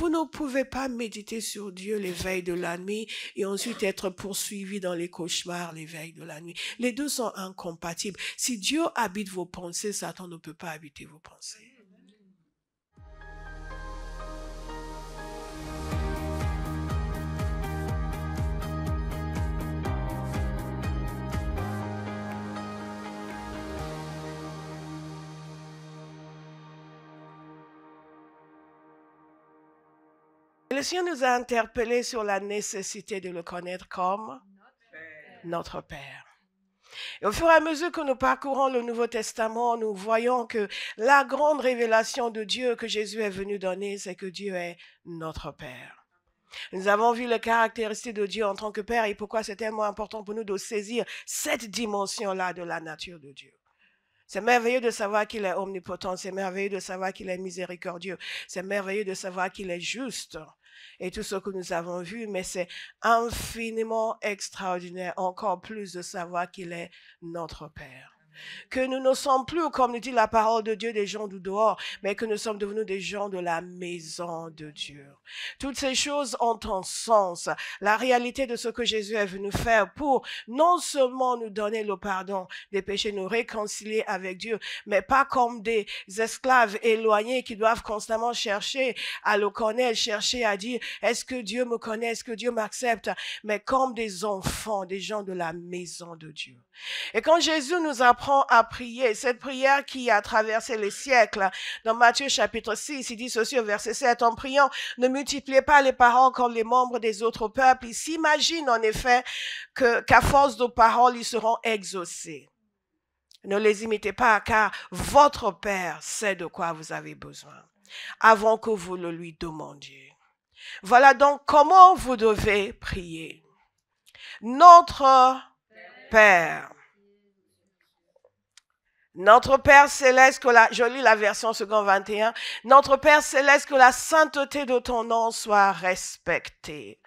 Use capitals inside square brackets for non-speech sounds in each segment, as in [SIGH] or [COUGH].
Vous ne pouvez pas méditer sur Dieu l'éveil de la nuit et ensuite être poursuivi dans les cauchemars l'éveil de la nuit. Les deux sont incompatibles. Si Dieu habite vos pensées, Satan ne peut pas habiter vos pensées. le nous a interpellés sur la nécessité de le connaître comme notre Père. Et au fur et à mesure que nous parcourons le Nouveau Testament, nous voyons que la grande révélation de Dieu que Jésus est venu donner, c'est que Dieu est notre Père. Nous avons vu les caractéristiques de Dieu en tant que Père et pourquoi c'est tellement important pour nous de saisir cette dimension-là de la nature de Dieu. C'est merveilleux de savoir qu'il est omnipotent, c'est merveilleux de savoir qu'il est miséricordieux, c'est merveilleux de savoir qu'il est juste, et tout ce que nous avons vu, mais c'est infiniment extraordinaire encore plus de savoir qu'il est notre Père. Que nous ne sommes plus, comme nous dit la parole de Dieu, des gens du dehors, mais que nous sommes devenus des gens de la maison de Dieu. Toutes ces choses ont un sens. La réalité de ce que Jésus est venu faire pour non seulement nous donner le pardon des péchés, nous réconcilier avec Dieu, mais pas comme des esclaves éloignés qui doivent constamment chercher à le connaître, chercher à dire, est-ce que Dieu me connaît, est-ce que Dieu m'accepte, mais comme des enfants, des gens de la maison de Dieu. Et quand Jésus nous apprend à prier, cette prière qui a traversé les siècles, dans Matthieu chapitre 6, il dit ceci au verset 7, en priant, ne multipliez pas les paroles comme les membres des autres peuples. Ils s'imaginent en effet qu'à force de paroles, ils seront exaucés. Ne les imitez pas, car votre Père sait de quoi vous avez besoin avant que vous le lui demandiez. Voilà donc comment vous devez prier. Notre Père. Notre Père céleste, que la, je lis la version second 21, notre Père céleste, que la sainteté de ton nom soit respectée.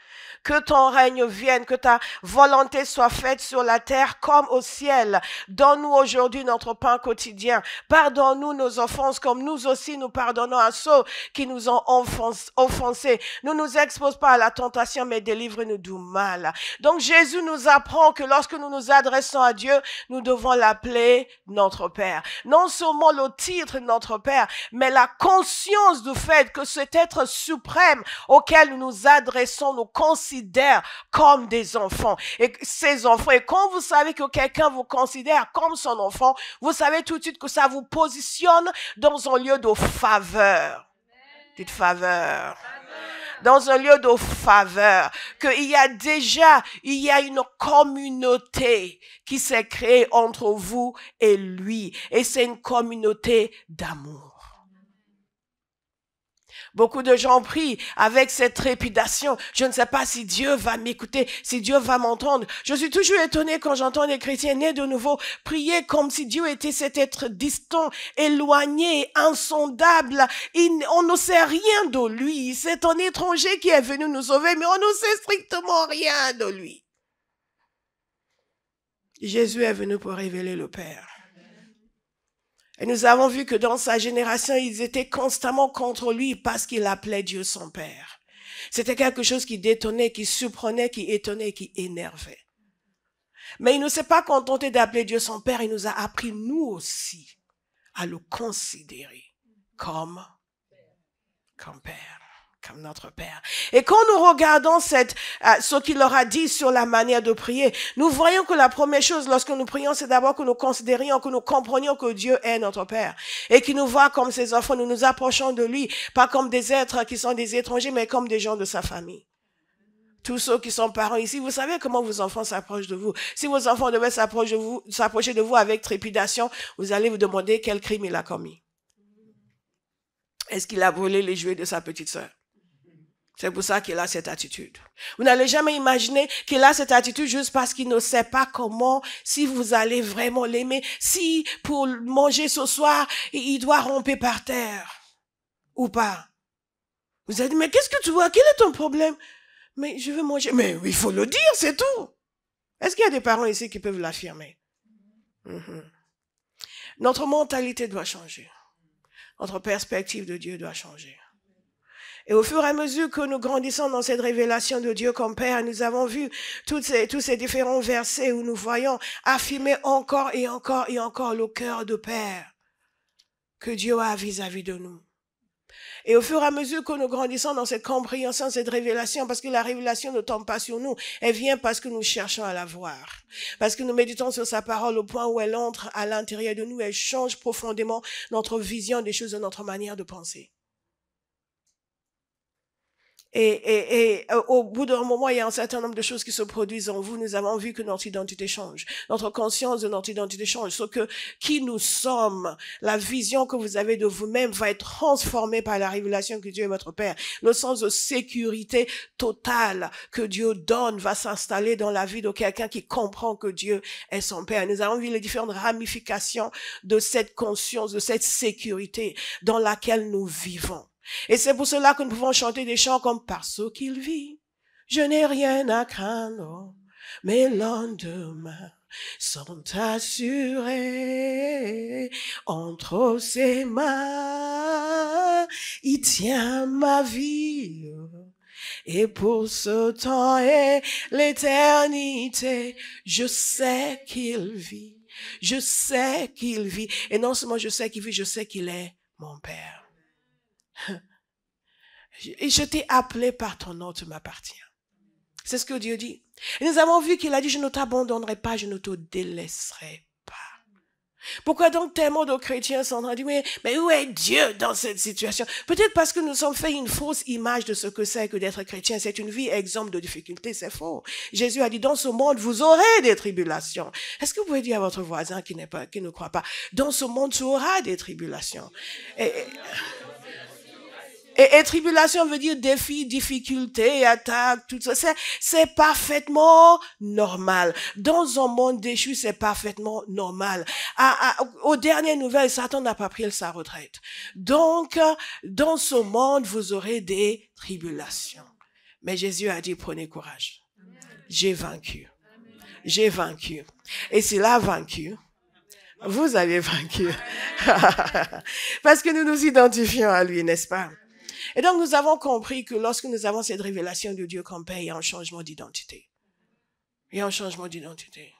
Que ton règne vienne, que ta volonté soit faite sur la terre comme au ciel. Donne-nous aujourd'hui notre pain quotidien. Pardonne-nous nos offenses comme nous aussi nous pardonnons à ceux qui nous ont offensés. Ne nous, expose pas à la tentation, mais délivre-nous du mal. Donc Jésus nous apprend que lorsque nous nous adressons à Dieu, nous devons l'appeler notre Père. Non seulement le titre notre Père, mais la conscience du fait que cet être suprême auquel nous nous adressons, nous considère comme des enfants et ses enfants. Et quand vous savez que quelqu'un vous considère comme son enfant, vous savez tout de suite que ça vous positionne dans un lieu de faveur. de faveur dans un lieu de faveur, qu'il y a déjà, il y a une communauté qui s'est créée entre vous et lui. Et c'est une communauté d'amour. Beaucoup de gens prient avec cette trépidation. Je ne sais pas si Dieu va m'écouter, si Dieu va m'entendre. Je suis toujours étonné quand j'entends des chrétiens nés de nouveau prier comme si Dieu était cet être distant, éloigné, insondable. on ne sait rien de lui. C'est un étranger qui est venu nous sauver, mais on ne sait strictement rien de lui. Jésus est venu pour révéler le Père. Et nous avons vu que dans sa génération, ils étaient constamment contre lui parce qu'il appelait Dieu son Père. C'était quelque chose qui détonnait, qui surprenait, qui étonnait, qui énervait. Mais il ne s'est pas contenté d'appeler Dieu son Père, il nous a appris, nous aussi, à le considérer comme, Père comme notre Père. Et quand nous regardons cette, euh, ce qu'il leur a dit sur la manière de prier, nous voyons que la première chose lorsque nous prions, c'est d'abord que nous considérions, que nous comprenions que Dieu est notre Père et qu'il nous voit comme ses enfants. Nous nous approchons de lui, pas comme des êtres qui sont des étrangers, mais comme des gens de sa famille tous ceux qui sont parents ici, vous savez comment vos enfants s'approchent de vous. Si vos enfants devaient s'approcher de vous, s'approcher de vous avec trépidation, vous allez vous demander quel crime il a commis. Est-ce qu'il a volé les jouets de sa petite sœur? C'est pour ça qu'il a cette attitude. Vous n'allez jamais imaginer qu'il a cette attitude juste parce qu'il ne sait pas comment, si vous allez vraiment l'aimer, si pour manger ce soir, il doit romper par terre ou pas. Vous allez dire, mais qu'est-ce que tu vois Quel est ton problème Mais je veux manger. Mais il faut le dire, c'est tout. Est-ce qu'il y a des parents ici qui peuvent l'affirmer mhm. Notre mentalité doit changer. Notre perspective de Dieu doit changer. Et au fur et à mesure que nous grandissons dans cette révélation de Dieu comme Père, nous avons vu tous ces différents versets où nous voyons affirmer encore et encore et encore le cœur de Père que Dieu a vis-à-vis de nous. Et au fur et à mesure que nous grandissons dans cette compréhension, cette révélation, parce que la révélation ne tombe pas sur nous, elle vient parce que nous cherchons à la voir. Parce que nous méditons sur sa parole au point où elle entre à l'intérieur de nous, elle change profondément notre vision des choses et notre manière de penser. Et, euh, au bout d'un moment, il y a un certain nombre de choses qui se produisent en vous. Nous avons vu que notre identité change. Notre conscience de notre identité change. Ce que, qui nous sommes, la vision que vous avez de vous-même va être transformée par la révélation que Dieu est votre Père. Le sens de sécurité totale que Dieu donne va s'installer dans la vie de quelqu'un qui comprend que Dieu est son Père. Nous avons vu les différentes ramifications de cette conscience, de cette sécurité dans laquelle nous vivons. Et c'est pour cela que nous pouvons chanter des chants comme Parce qu'il vit, je n'ai rien à craindre, mes lendemains sont assurés entre ses mains. Il tient ma vie. Et pour ce temps et l'éternité, je sais qu'il vit. Je sais qu'il vit. Et non seulement je sais qu'il vit, je sais qu'il est mon Père. Et je t'ai appelé par ton nom, tu m'appartiens. C'est ce que Dieu dit. Et nous avons vu qu'il a dit, je ne t'abandonnerai pas, je ne te délaisserai pas. Pourquoi donc tellement de chrétiens sont en dire, mais, où est Dieu dans cette situation? Peut-être parce que nous sommes fait une fausse image de ce que c'est que d'être chrétien. C'est une vie exemple de difficultés, c'est faux. Jésus a dit, dans ce monde, vous aurez des tribulations. Est-ce que vous pouvez dire à votre voisin qui n'est pas, qui ne croit pas, dans ce monde, tu auras des tribulations? et... Et, et, tribulation veut dire défi, difficulté, attaque, tout ça. C'est, parfaitement normal. Dans un monde déchu, c'est parfaitement normal. aux dernières nouvelles, Satan n'a pas pris sa retraite. Donc, dans ce monde, vous aurez des tribulations. Mais Jésus a dit, prenez courage. J'ai vaincu. J'ai vaincu. Et s'il a vaincu, vous avez vaincu. [LAUGHS] Parce que nous nous identifions à lui, n'est-ce pas? Et donc, nous avons compris que lorsque nous avons cette révélation de Dieu comme Père, il y a un changement d'identité. Il y a un changement d'identité.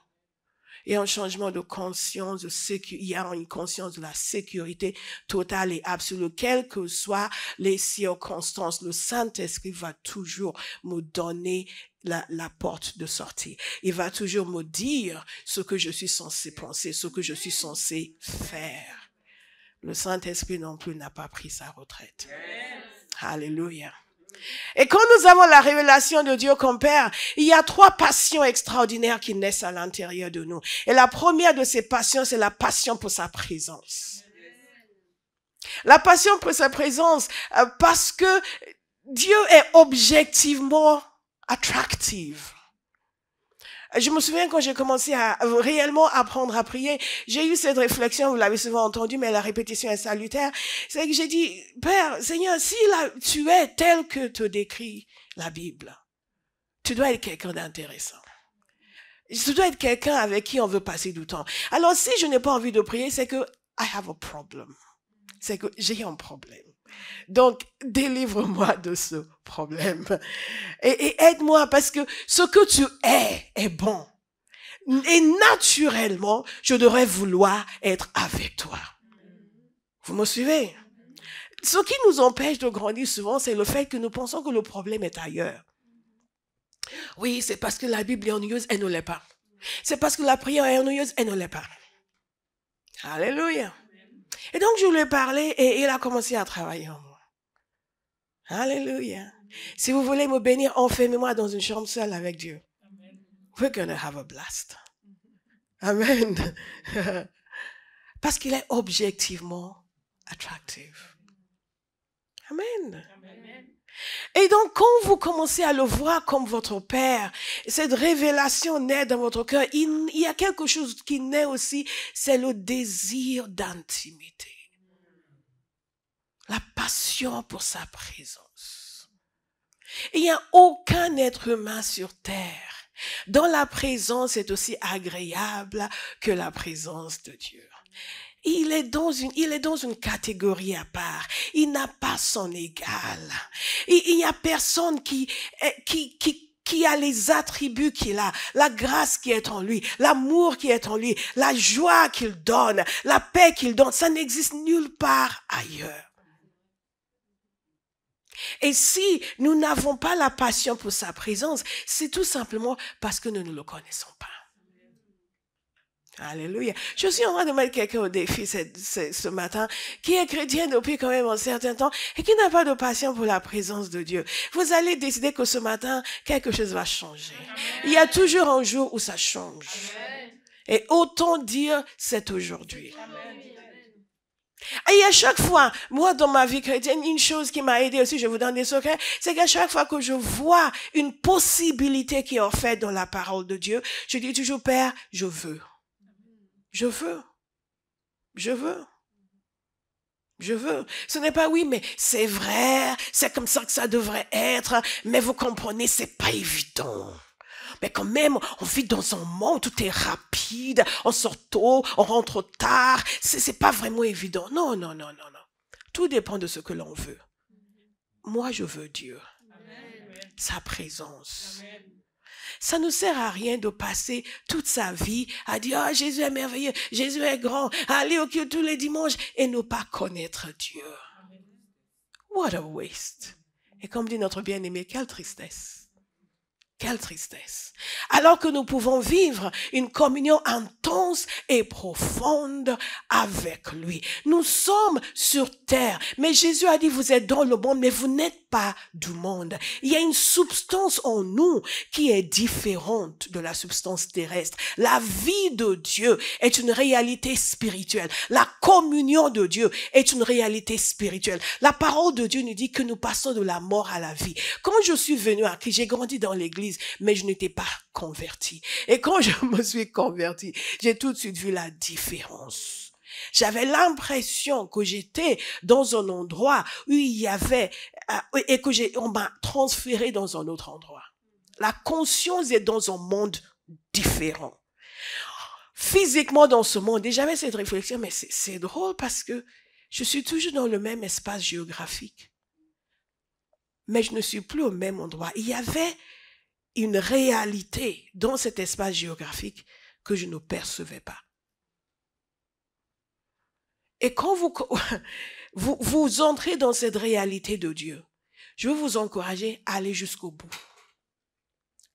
Il y a un changement de conscience, de sécu il y a une conscience de la sécurité totale et absolue. Quelles que soient les circonstances, le Saint-Esprit va toujours me donner la, porte de sortie. Il va toujours me dire ce que je suis censé penser, ce que je suis censé faire. Le Saint-Esprit non plus n'a pas pris sa retraite. Alléluia. Et quand nous avons la révélation de Dieu comme Père, il y a trois passions extraordinaires qui naissent à l'intérieur de nous. Et la première de ces passions, c'est la passion pour sa présence. La passion pour sa présence, euh, parce que Dieu est objectivement attractive. Je me souviens quand j'ai commencé à réellement apprendre à prier, j'ai eu cette réflexion, vous l'avez souvent entendu, mais la répétition est salutaire. C'est que j'ai dit, Père, Seigneur, si tu es tel que te décrit la Bible, tu dois être quelqu'un d'intéressant. Tu dois être quelqu'un avec qui on veut passer du temps. Alors si je n'ai pas envie de prier, c'est que I have a problem. C'est que j'ai un problème. Donc, délivre-moi de ce problème. Et, aide-moi parce que ce que tu es est bon. Et naturellement, je devrais vouloir être avec toi. Vous me suivez? Ce qui nous empêche de grandir souvent, c'est le fait que nous pensons que le problème est ailleurs. Oui, c'est parce que la Bible est ennuyeuse, elle ne l'est pas. C'est parce que la prière est ennuyeuse, elle ne l'est pas. Alléluia. Et donc, je lui ai parlé et il a commencé à travailler en moi. Alléluia. Si vous voulez me bénir, enfermez-moi dans une chambre seule avec Dieu. We're going have a blast. Amen. [LAUGHS] Parce qu'il est objectivement attractif. Amen. Et donc, quand vous commencez à le voir comme votre Père, cette révélation naît dans votre cœur. il y a quelque chose qui naît aussi, c'est le désir d'intimité la passion pour sa présence. Il n'y a aucun être humain sur terre dont la présence est aussi agréable que la présence de Dieu. Il est, dans une, il est dans une catégorie à part. Il n'a pas son égal. Il n'y a personne qui, eh, qui, qui, qui a les attributs qu'il a, la grâce qui est en lui, l'amour qui est en lui, la joie qu'il donne, la paix qu'il donne. Ça n'existe nulle part ailleurs. Et si nous n'avons pas la passion pour sa présence, c'est tout simplement parce que nous ne le connaissons pas. Alléluia. Je suis en train de mettre quelqu'un au défi ce, matin qui est chrétien depuis quand même un certain temps et qui n'a pas de passion pour la présence de Dieu. Vous allez décider que ce matin, quelque chose va changer. Il y a toujours un jour où ça change. Et autant dire, c'est aujourd'hui. Et à chaque fois, moi, dans ma vie chrétienne, une chose qui m'a aidé aussi, je vous donne des secrets, c'est qu'à chaque fois que je vois une possibilité qui est offerte dans la parole de Dieu, je dis toujours, Père, je veux. Je veux. Je veux. Je veux. Ce n'est pas oui, mais c'est vrai, c'est comme ça que ça devrait être, mais vous comprenez, c'est pas évident. Mais quand même, on vit dans un monde tout est rapide, on sort tôt, on rentre tard. C'est pas vraiment évident. Non, non, non, non, non. Tout dépend de ce que l'on veut. Moi, je veux Dieu. Sa présence. Ça ne sert à rien de passer toute sa vie à dire ah, Jésus est merveilleux, Jésus est grand, aller au culte tous les dimanches et ne pas connaître Dieu. What a waste. Et comme dit notre bien-aimé, quelle tristesse. Quelle tristesse. Alors que nous pouvons vivre une communion intense et profonde avec lui. Nous sommes sur terre, mais Jésus a dit, vous êtes dans le monde, mais vous n'êtes pas du monde. Il y a une substance en nous qui est différente de la substance terrestre. La vie de Dieu est une réalité spirituelle. La communion de Dieu est une réalité spirituelle. La parole de Dieu nous dit que nous passons de la mort à la vie. Quand je suis venu à qui j'ai grandi dans l'église mais je n'étais pas converti. Et quand je me suis converti, j'ai tout de suite vu la différence. J'avais l'impression que j'étais dans un endroit où il y avait euh, et que j'ai on m'a transféré dans un autre endroit. La conscience est dans un monde différent. Physiquement dans ce monde, et j'avais cette réflexion, mais c'est drôle parce que je suis toujours dans le même espace géographique. Mais je ne suis plus au même endroit. Il y avait une réalité dans cet espace géographique que je ne percevais pas. Et quand [LAUGHS] vous, vous, entrez dans cette réalité de Dieu, je veux vous encourager à aller jusqu'au bout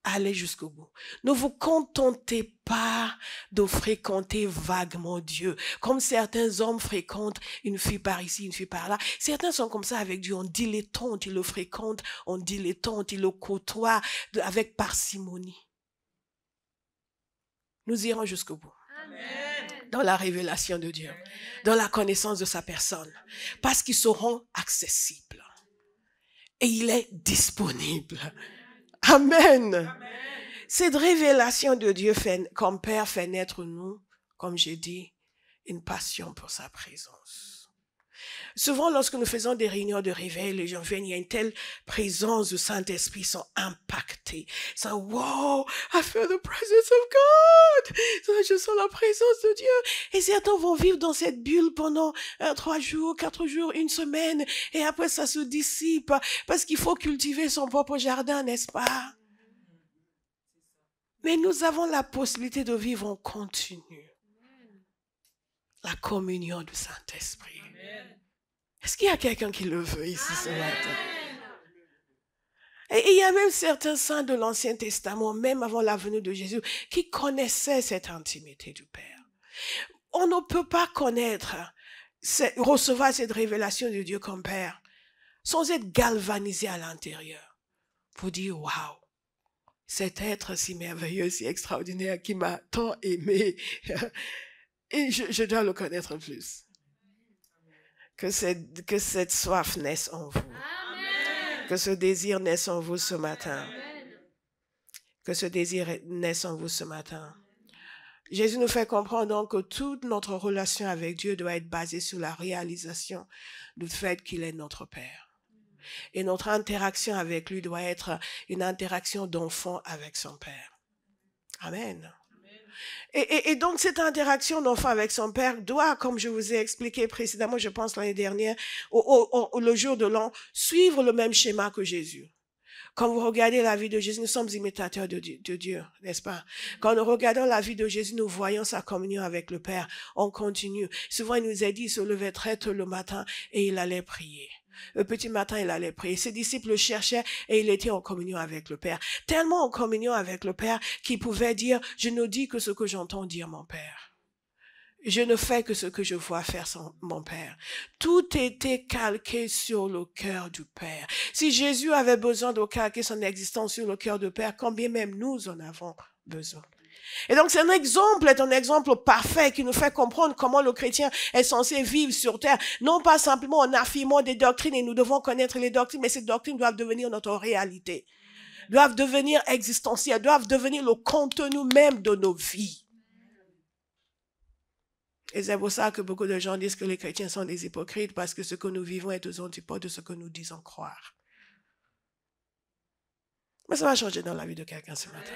allez jusqu'au bout. Ne vous contentez pas de fréquenter vaguement Dieu, comme certains hommes fréquentent une fille par ici, une fille par là. Certains sont comme ça avec Dieu, on dit les dilettante, ils le fréquentent, on dit les dilettante, ils le côtoient avec parcimonie. Nous irons jusqu'au bout. Dans la révélation de Dieu, dans la connaissance de sa personne, parce qu'ils seront accessibles. Et il est disponible. Amen. Cette révélation de Dieu fait, comme Père fait naître nous, comme j'ai dit, une passion pour sa présence. Souvent, lorsque nous faisons des réunions de réveil, les gens viennent, il y a une telle présence du Saint-Esprit, sont impactés. Ils sont, wow, I feel the presence of God. Je sens la présence de Dieu. Et certains vont vivre dans cette bulle pendant euh, trois jours, quatre jours, une semaine. Et après, ça se dissipe parce qu'il faut cultiver son propre jardin, n'est-ce pas? Mais nous avons la possibilité de vivre en continu. La communion du Saint-Esprit. Amen. Est-ce qu'il y a quelqu'un qui le veut ici ce matin? Et il y a même certains saints de l'Ancien Testament, même avant la venue de Jésus, qui connaissaient cette intimité du Père. On ne peut pas connaître, recevoir cette révélation de Dieu comme Père sans être galvanisé à l'intérieur pour dire, waouh, cet être si merveilleux, si extraordinaire qui m'a tant aimé, [LAUGHS] et je dois le connaître plus. Que cette, que cette soif naisse en vous. Que ce désir naisse en vous ce matin. Que ce désir naisse en vous ce matin. Jésus nous fait comprendre donc que toute notre relation avec Dieu doit être basée sur la réalisation du fait qu'il est notre Père. Et notre interaction avec lui doit être une interaction d'enfant avec son Père. Amen. Et, donc cette interaction d'enfant avec son père doit, comme je vous ai expliqué précédemment, je pense l'année dernière, au, le jour de l'an, suivre le même schéma que Jésus. Quand vous regardez la vie de Jésus, nous sommes imitateurs de, de Dieu, n'est-ce pas? Quand nous regardons la vie de Jésus, nous voyons sa communion avec le Père. On continue. Souvent, il nous a dit, il se levait très tôt le matin et il allait prier. Le petit matin, il allait prier. Ses disciples le cherchaient et il était en communion avec le Père. Tellement en communion avec le Père qu'il pouvait dire, je ne dis que ce que j'entends dire mon Père. Je ne fais que ce que je vois faire mon Père. Tout était calqué sur le cœur du Père. Si Jésus avait besoin de calquer son existence sur le cœur du Père, combien même nous en avons besoin. Et donc c'est un exemple, est un exemple parfait qui nous fait comprendre comment le chrétien est censé vivre sur terre, non pas simplement en affirmant des doctrines et nous devons connaître les doctrines, mais ces doctrines doivent devenir notre réalité, doivent devenir existentielles, doivent devenir le contenu même de nos vies. Et c'est pour ça que beaucoup de gens disent que les chrétiens sont des hypocrites parce que ce que nous vivons est aux antipodes de ce que nous disons croire. Mais ça va changer dans la vie de quelqu'un ce matin.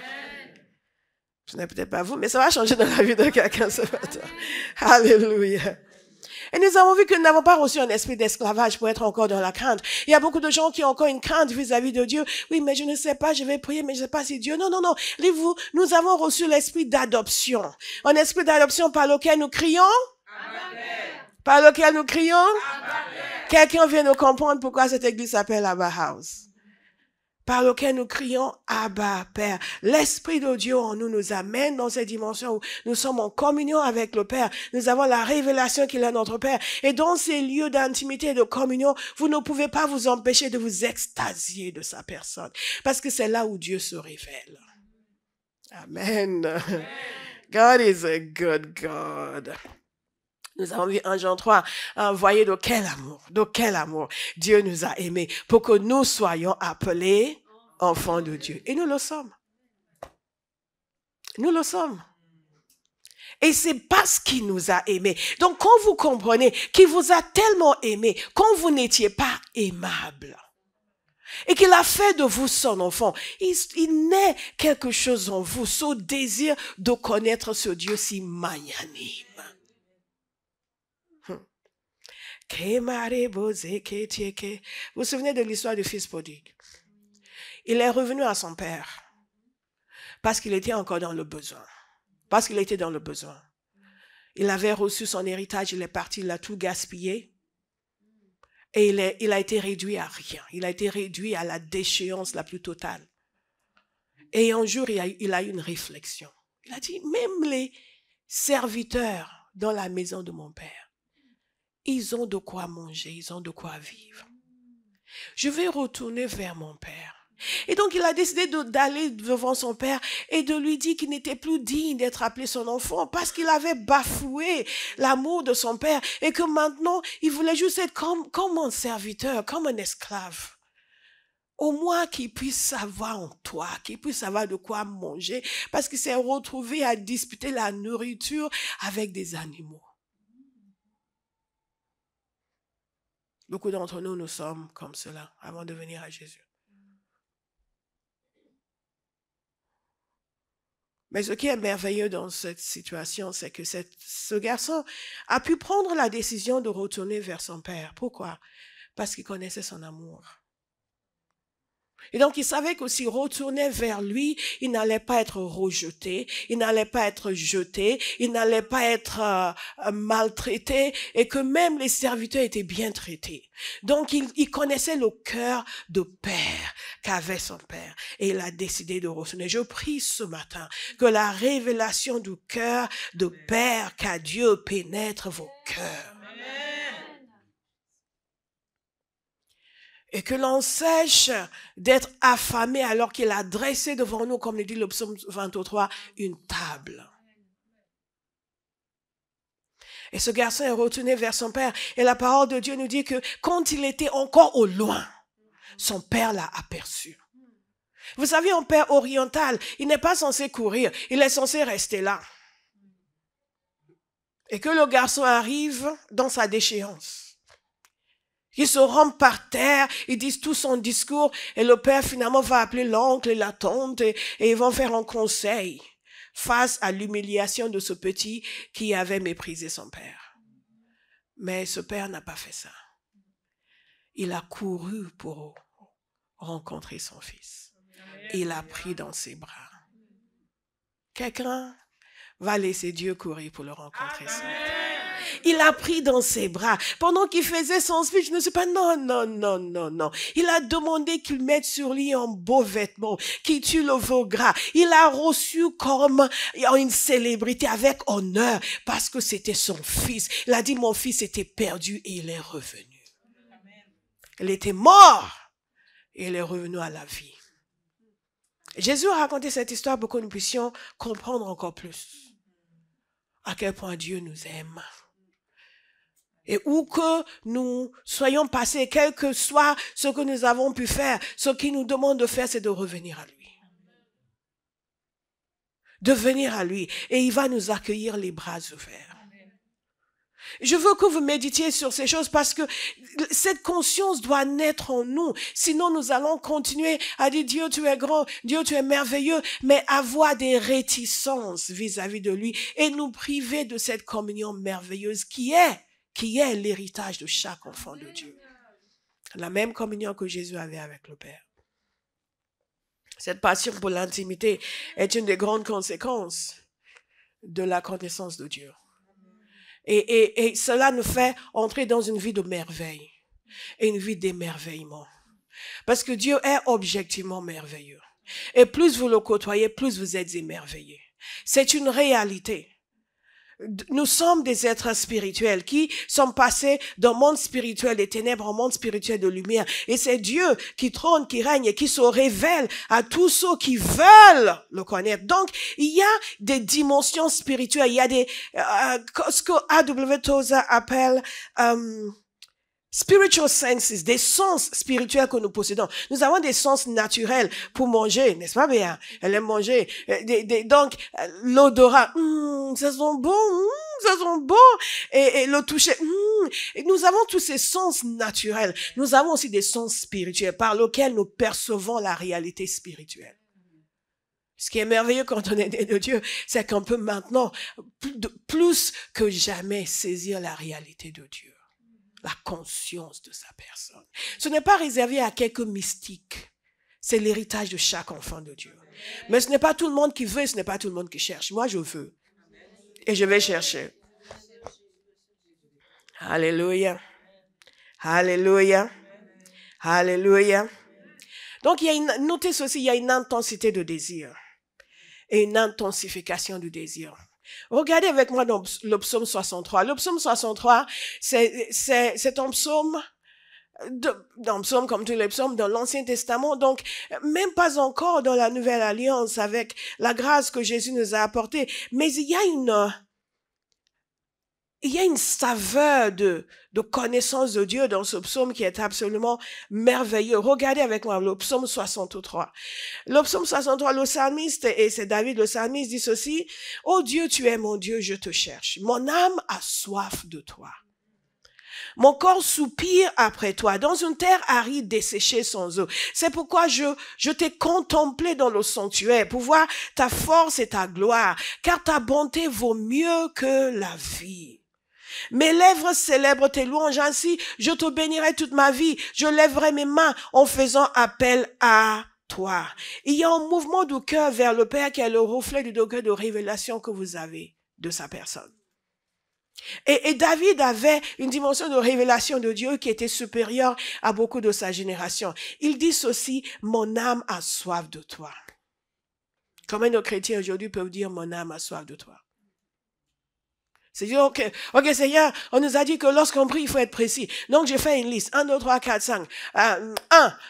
Ce n'est peut-être pas vous, mais ça va changer dans la vie de quelqu'un ce matin. Alléluia. Et nous avons vu que nous n'avons pas reçu un esprit d'esclavage pour être encore dans la crainte. Il y a beaucoup de gens qui ont encore une crainte vis-à-vis de Dieu. Oui, mais je ne sais pas, je vais prier, mais je ne sais pas si Dieu. Non, non, non. Vous, nous avons reçu l'esprit d'adoption. Un esprit d'adoption par lequel nous crions. Amen. Par lequel nous crions. Quelqu'un vient nous comprendre pourquoi cette église s'appelle Abba House par lequel nous crions Abba, Père. L'Esprit de Dieu en nous nous amène dans ces dimensions où nous sommes en communion avec le Père. Nous avons la révélation qu'il est notre Père. Et dans ces lieux d'intimité et de communion, vous ne pouvez pas vous empêcher de vous extasier de sa personne. Parce que c'est là où Dieu se révèle. Amen. Amen. God is a good God. Nous avons vu en Jean 3, voyez de quel amour, de quel amour Dieu nous a aimés pour que nous soyons appelés enfants de Dieu. Et nous le sommes. Nous le sommes. Et c'est parce qu'il nous a aimés. Donc quand vous comprenez qu'il vous a tellement aimé, quand vous n'étiez pas aimable, et qu'il a fait de vous son enfant, il, il naît quelque chose en vous, ce désir de connaître ce Dieu si magnanime. Vous vous souvenez de l'histoire du fils prodigue Il est revenu à son père parce qu'il était encore dans le besoin. Parce qu'il était dans le besoin. Il avait reçu son héritage, il est parti, il a tout gaspillé. Et il, est, il a été réduit à rien. Il a été réduit à la déchéance la plus totale. Et un jour, il a, il a eu une réflexion. Il a dit, même les serviteurs dans la maison de mon père ils ont de quoi manger, ils ont de quoi vivre. Je vais retourner vers mon père. Et donc il a décidé d'aller devant son père et de lui dire qu'il n'était plus digne d'être appelé son enfant parce qu'il avait bafoué l'amour de son père et que maintenant il voulait juste être comme, comme un serviteur, comme un esclave. Au moins qu'il puisse savoir en toi, qu'il puisse savoir de quoi manger parce qu'il s'est retrouvé à disputer la nourriture avec des animaux. Beaucoup d'entre nous, nous sommes comme cela avant de venir à Jésus. Mais ce qui est merveilleux dans cette situation, c'est que ce garçon a pu prendre la décision de retourner vers son père. Pourquoi Parce qu'il connaissait son amour. Et donc, il savait que s'il retournait vers lui, il n'allait pas être rejeté, il n'allait pas être jeté, il n'allait pas être euh, euh, maltraité, et que même les serviteurs étaient bien traités. Donc, il, connaissait le cœur de père qu'avait son père, et il a décidé de retourner. Je prie ce matin que la révélation du cœur de père qu'a Dieu pénètre vos cœurs. et que l'on sèche d'être affamé alors qu'il a dressé devant nous, comme le dit le psaume 23, une table. Et ce garçon est retourné vers son père. Et la parole de Dieu nous dit que quand il était encore au loin, son père l'a aperçu. Vous savez, un père oriental, il n'est pas censé courir, il est censé rester là. Et que le garçon arrive dans sa déchéance. Ils se rendent par terre, ils disent tout son discours, et le père finalement va appeler l'oncle et la tante, et, ils vont faire un conseil face à l'humiliation de ce petit qui avait méprisé son père. Mais ce père n'a pas fait ça. Il a couru pour rencontrer son fils. Il l'a pris dans ses bras. Quelqu'un va laisser Dieu courir pour le rencontrer. Il a pris dans ses bras. Pendant qu'il faisait son speech, je ne sais pas, non, non, non, non, non. Il a demandé qu'il mette sur lui un beau vêtement, qu'il tue le veau gras. Il a reçu comme une célébrité avec honneur parce que c'était son fils. Il a dit, mon fils était perdu et il est revenu. Il était mort et il est revenu à la vie. Jésus a raconté cette histoire pour que nous puissions comprendre encore plus à quel point Dieu nous aime. Et où que nous soyons passés, quel que soit ce que nous avons pu faire, ce qu'il nous demande de faire, c'est de revenir à lui. De venir à lui. Et il va nous accueillir les bras ouverts. Je veux que vous méditiez sur ces choses parce que cette conscience doit naître en nous. Sinon, nous allons continuer à dire Dieu, tu es grand, Dieu, tu es merveilleux, mais avoir des réticences vis-à-vis de lui et nous priver de cette communion merveilleuse qui est, qui est l'héritage de chaque enfant de Dieu. La même communion que Jésus avait avec le Père. Cette passion pour l'intimité est une des grandes conséquences de la connaissance de Dieu. Et, cela nous fait entrer dans une vie de merveille et une vie d'émerveillement. Parce que Dieu est objectivement merveilleux. Et plus vous le côtoyez, plus vous êtes émerveillé. C'est une réalité nous sommes des êtres spirituels qui sont passés d'un monde spirituel des ténèbres au monde spirituel de lumière. Et c'est Dieu qui trône, qui règne et qui se révèle à tous ceux qui veulent le connaître. Donc, il y a des dimensions spirituelles. Il y a des, euh, euh ce que A.W. Toza appelle, euh, Spiritual senses, des sens spirituels que nous possédons. Nous avons des sens naturels pour manger, n'est-ce pas bien? Elle aime manger. Euh, des, donc, euh, l'odorat, hmm, ça sent bon, hmm, ça sent bon. Et, le toucher, hmm. nous avons tous ces sens naturels. Nous avons aussi des sens spirituels par lesquels nous percevons la réalité spirituelle. Ce qui est merveilleux quand on est des de Dieu, c'est qu'on peut maintenant plus que jamais saisir la réalité de Dieu la conscience de sa personne. Ce n'est pas réservé à quelques mystiques. C'est l'héritage de chaque enfant de Dieu. Mais ce n'est pas tout le monde qui veut, ce n'est pas tout le monde qui cherche. Moi, je veux. Et je vais chercher. Alléluia. Alléluia. Alléluia. Donc, il y a une, notez ceci, il y a une intensité de désir et une intensification du désir. Regardez avec moi dans le psaume 63. Le psaume 63, c'est un psaume dans psaume comme tous les psaumes dans l'Ancien Testament, donc même pas encore dans la Nouvelle Alliance avec la grâce que Jésus nous a apportée, mais il y a une il y a une saveur de, de connaissance de Dieu dans ce psaume qui est absolument merveilleux. Regardez avec moi le psaume 63. Le psaume 63, le psalmiste, et c'est David le psalmiste, dit ceci, Oh Dieu, tu es mon Dieu, je te cherche. Mon âme a soif de toi. Mon corps soupire après toi, dans une terre aride desséchée sans eau. C'est pourquoi je, je t'ai contemplé dans le sanctuaire, pour voir ta force et ta gloire, car ta bonté vaut mieux que la vie. Mes lèvres célèbrent tes louanges. Ainsi, je te bénirai toute ma vie. Je lèverai mes mains en faisant appel à toi. Il y a un mouvement du cœur vers le Père qui est le reflet du degré de révélation que vous avez de sa personne. Et, David avait une dimension de révélation de Dieu qui était supérieure à beaucoup de sa génération. Il dit ceci, mon âme a soif de toi. Combien de chrétiens aujourd'hui peuvent dire, mon âme a soif de toi? C'est dire, OK, Seigneur, on nous a dit que lorsqu'on prie, il faut être précis. Donc, j'ai fait une liste. 1, 2, 3, 4, 5. 1,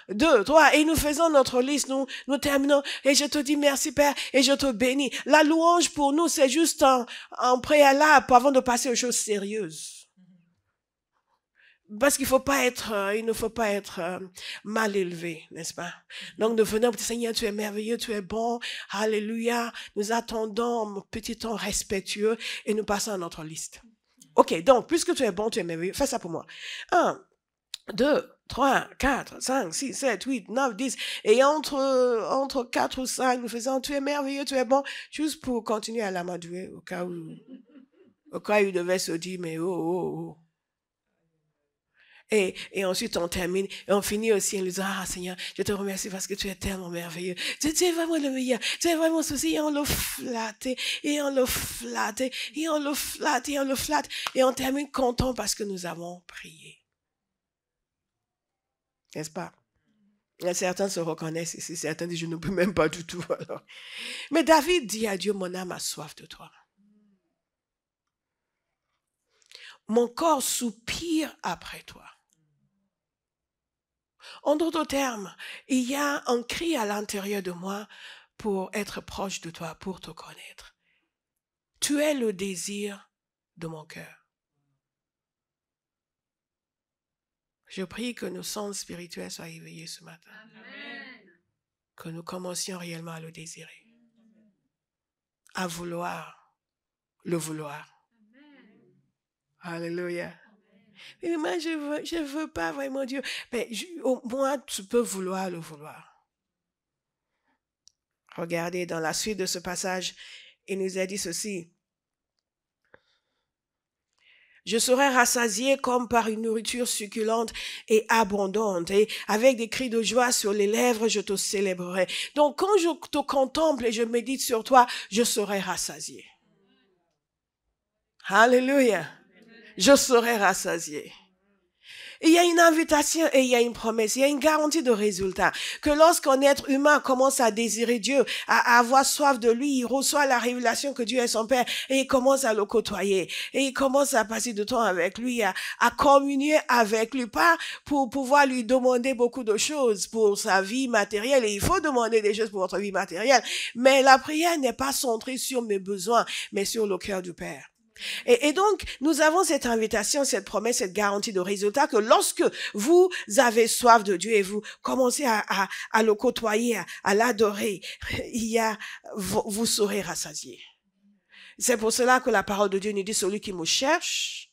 2, 3. Et nous faisons notre liste, nous, nous terminons. Et je te dis merci, Père, et je te bénis. La louange pour nous, c'est juste un en préalable avant de passer aux choses sérieuses. Parce qu'il faut pas être, euh, il ne faut pas être euh, mal élevé, n'est-ce pas? Donc, nous venons, petit Seigneur, tu es merveilleux, tu es bon, alléluia. Nous attendons mon petit temps respectueux et nous passons à notre liste. OK, donc, puisque tu es bon, tu es merveilleux, fais ça pour moi. Un, deux, trois, quatre, cinq, six, sept, huit, 9, dix, Et entre, entre 4 ou cinq, nous faisons, tu es merveilleux, tu es bon, juste pour continuer à l'amadouer, au cas où, au cas où il devait se dire, mais oh, oh, oh. Et, ensuite, on termine et on finit aussi en lui disant, ah Seigneur, je te remercie parce que tu es tellement merveilleux. Tu, es vraiment le meilleur. Tu es vraiment ceci. Et on le flatte, et on le flatte, et on le flatte, et on le flatte. Et on termine content parce que nous avons prié. N'est-ce pas? certains se reconnaissent ici, certains disent, je ne peux même pas du tout. Alors. Mais David dit à Dieu, mon âme a soif de toi. Mon corps soupire après toi. En d'autres termes, il y a un cri à l'intérieur de moi pour être proche de toi, pour te connaître. Tu es le désir de mon cœur. Je prie que nos sens spirituels soient éveillés ce matin. Que nous commencions réellement à le désirer, à vouloir, le vouloir. Alléluia. Mais moi, je veux, je veux pas vraiment Dieu. Mais au moins, tu peux vouloir le vouloir. Regardez dans la suite de ce passage, il nous a dit ceci. Je serai rassasié comme par une nourriture succulente et abondante, et avec des cris de joie sur les lèvres, je te célébrerai. Donc quand je te contemple et je médite sur toi, je serai rassasié. Alléluia je serai rassasié. Il y a une invitation et il y a une promesse, il y a une garantie de résultat. Que lorsqu'un être humain commence à désirer Dieu, à avoir soif de lui, il reçoit la révélation que Dieu est son Père et il commence à le côtoyer. Et il commence à passer du temps avec lui, à, communier avec lui, pas pour pouvoir lui demander beaucoup de choses pour sa vie matérielle. Et il faut demander des choses pour votre vie matérielle. Mais la prière n'est pas centrée sur mes besoins, mais sur le cœur du Père. Et, donc, nous avons cette invitation, cette promesse, cette garantie de résultat que lorsque vous avez soif de Dieu et vous commencez à, le côtoyer, à, l'adorer, il y a, vous, vous serez rassasié. C'est pour cela que la parole de Dieu nous dit, celui qui me cherche,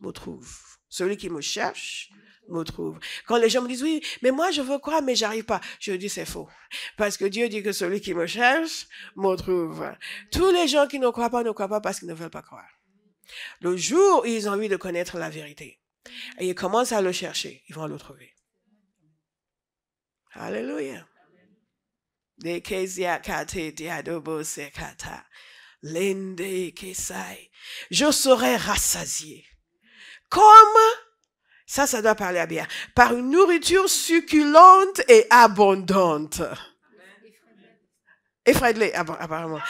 me trouve. Celui qui me cherche, me trouve. Quand les gens me disent, oui, mais moi je veux croire, mais j'arrive pas, je dis, c'est faux. Parce que Dieu dit que celui qui me cherche, me trouve. Tous les gens qui ne croient pas, ne croient pas parce qu'ils ne veulent pas croire. Le jour où ils ont envie de connaître la vérité, et ils commencent à le chercher, ils vont le trouver. Alléluia. Je serai rassasié. Comme ça, ça doit parler à bien. Par une nourriture succulente et abondante. Effraie-les, apparemment.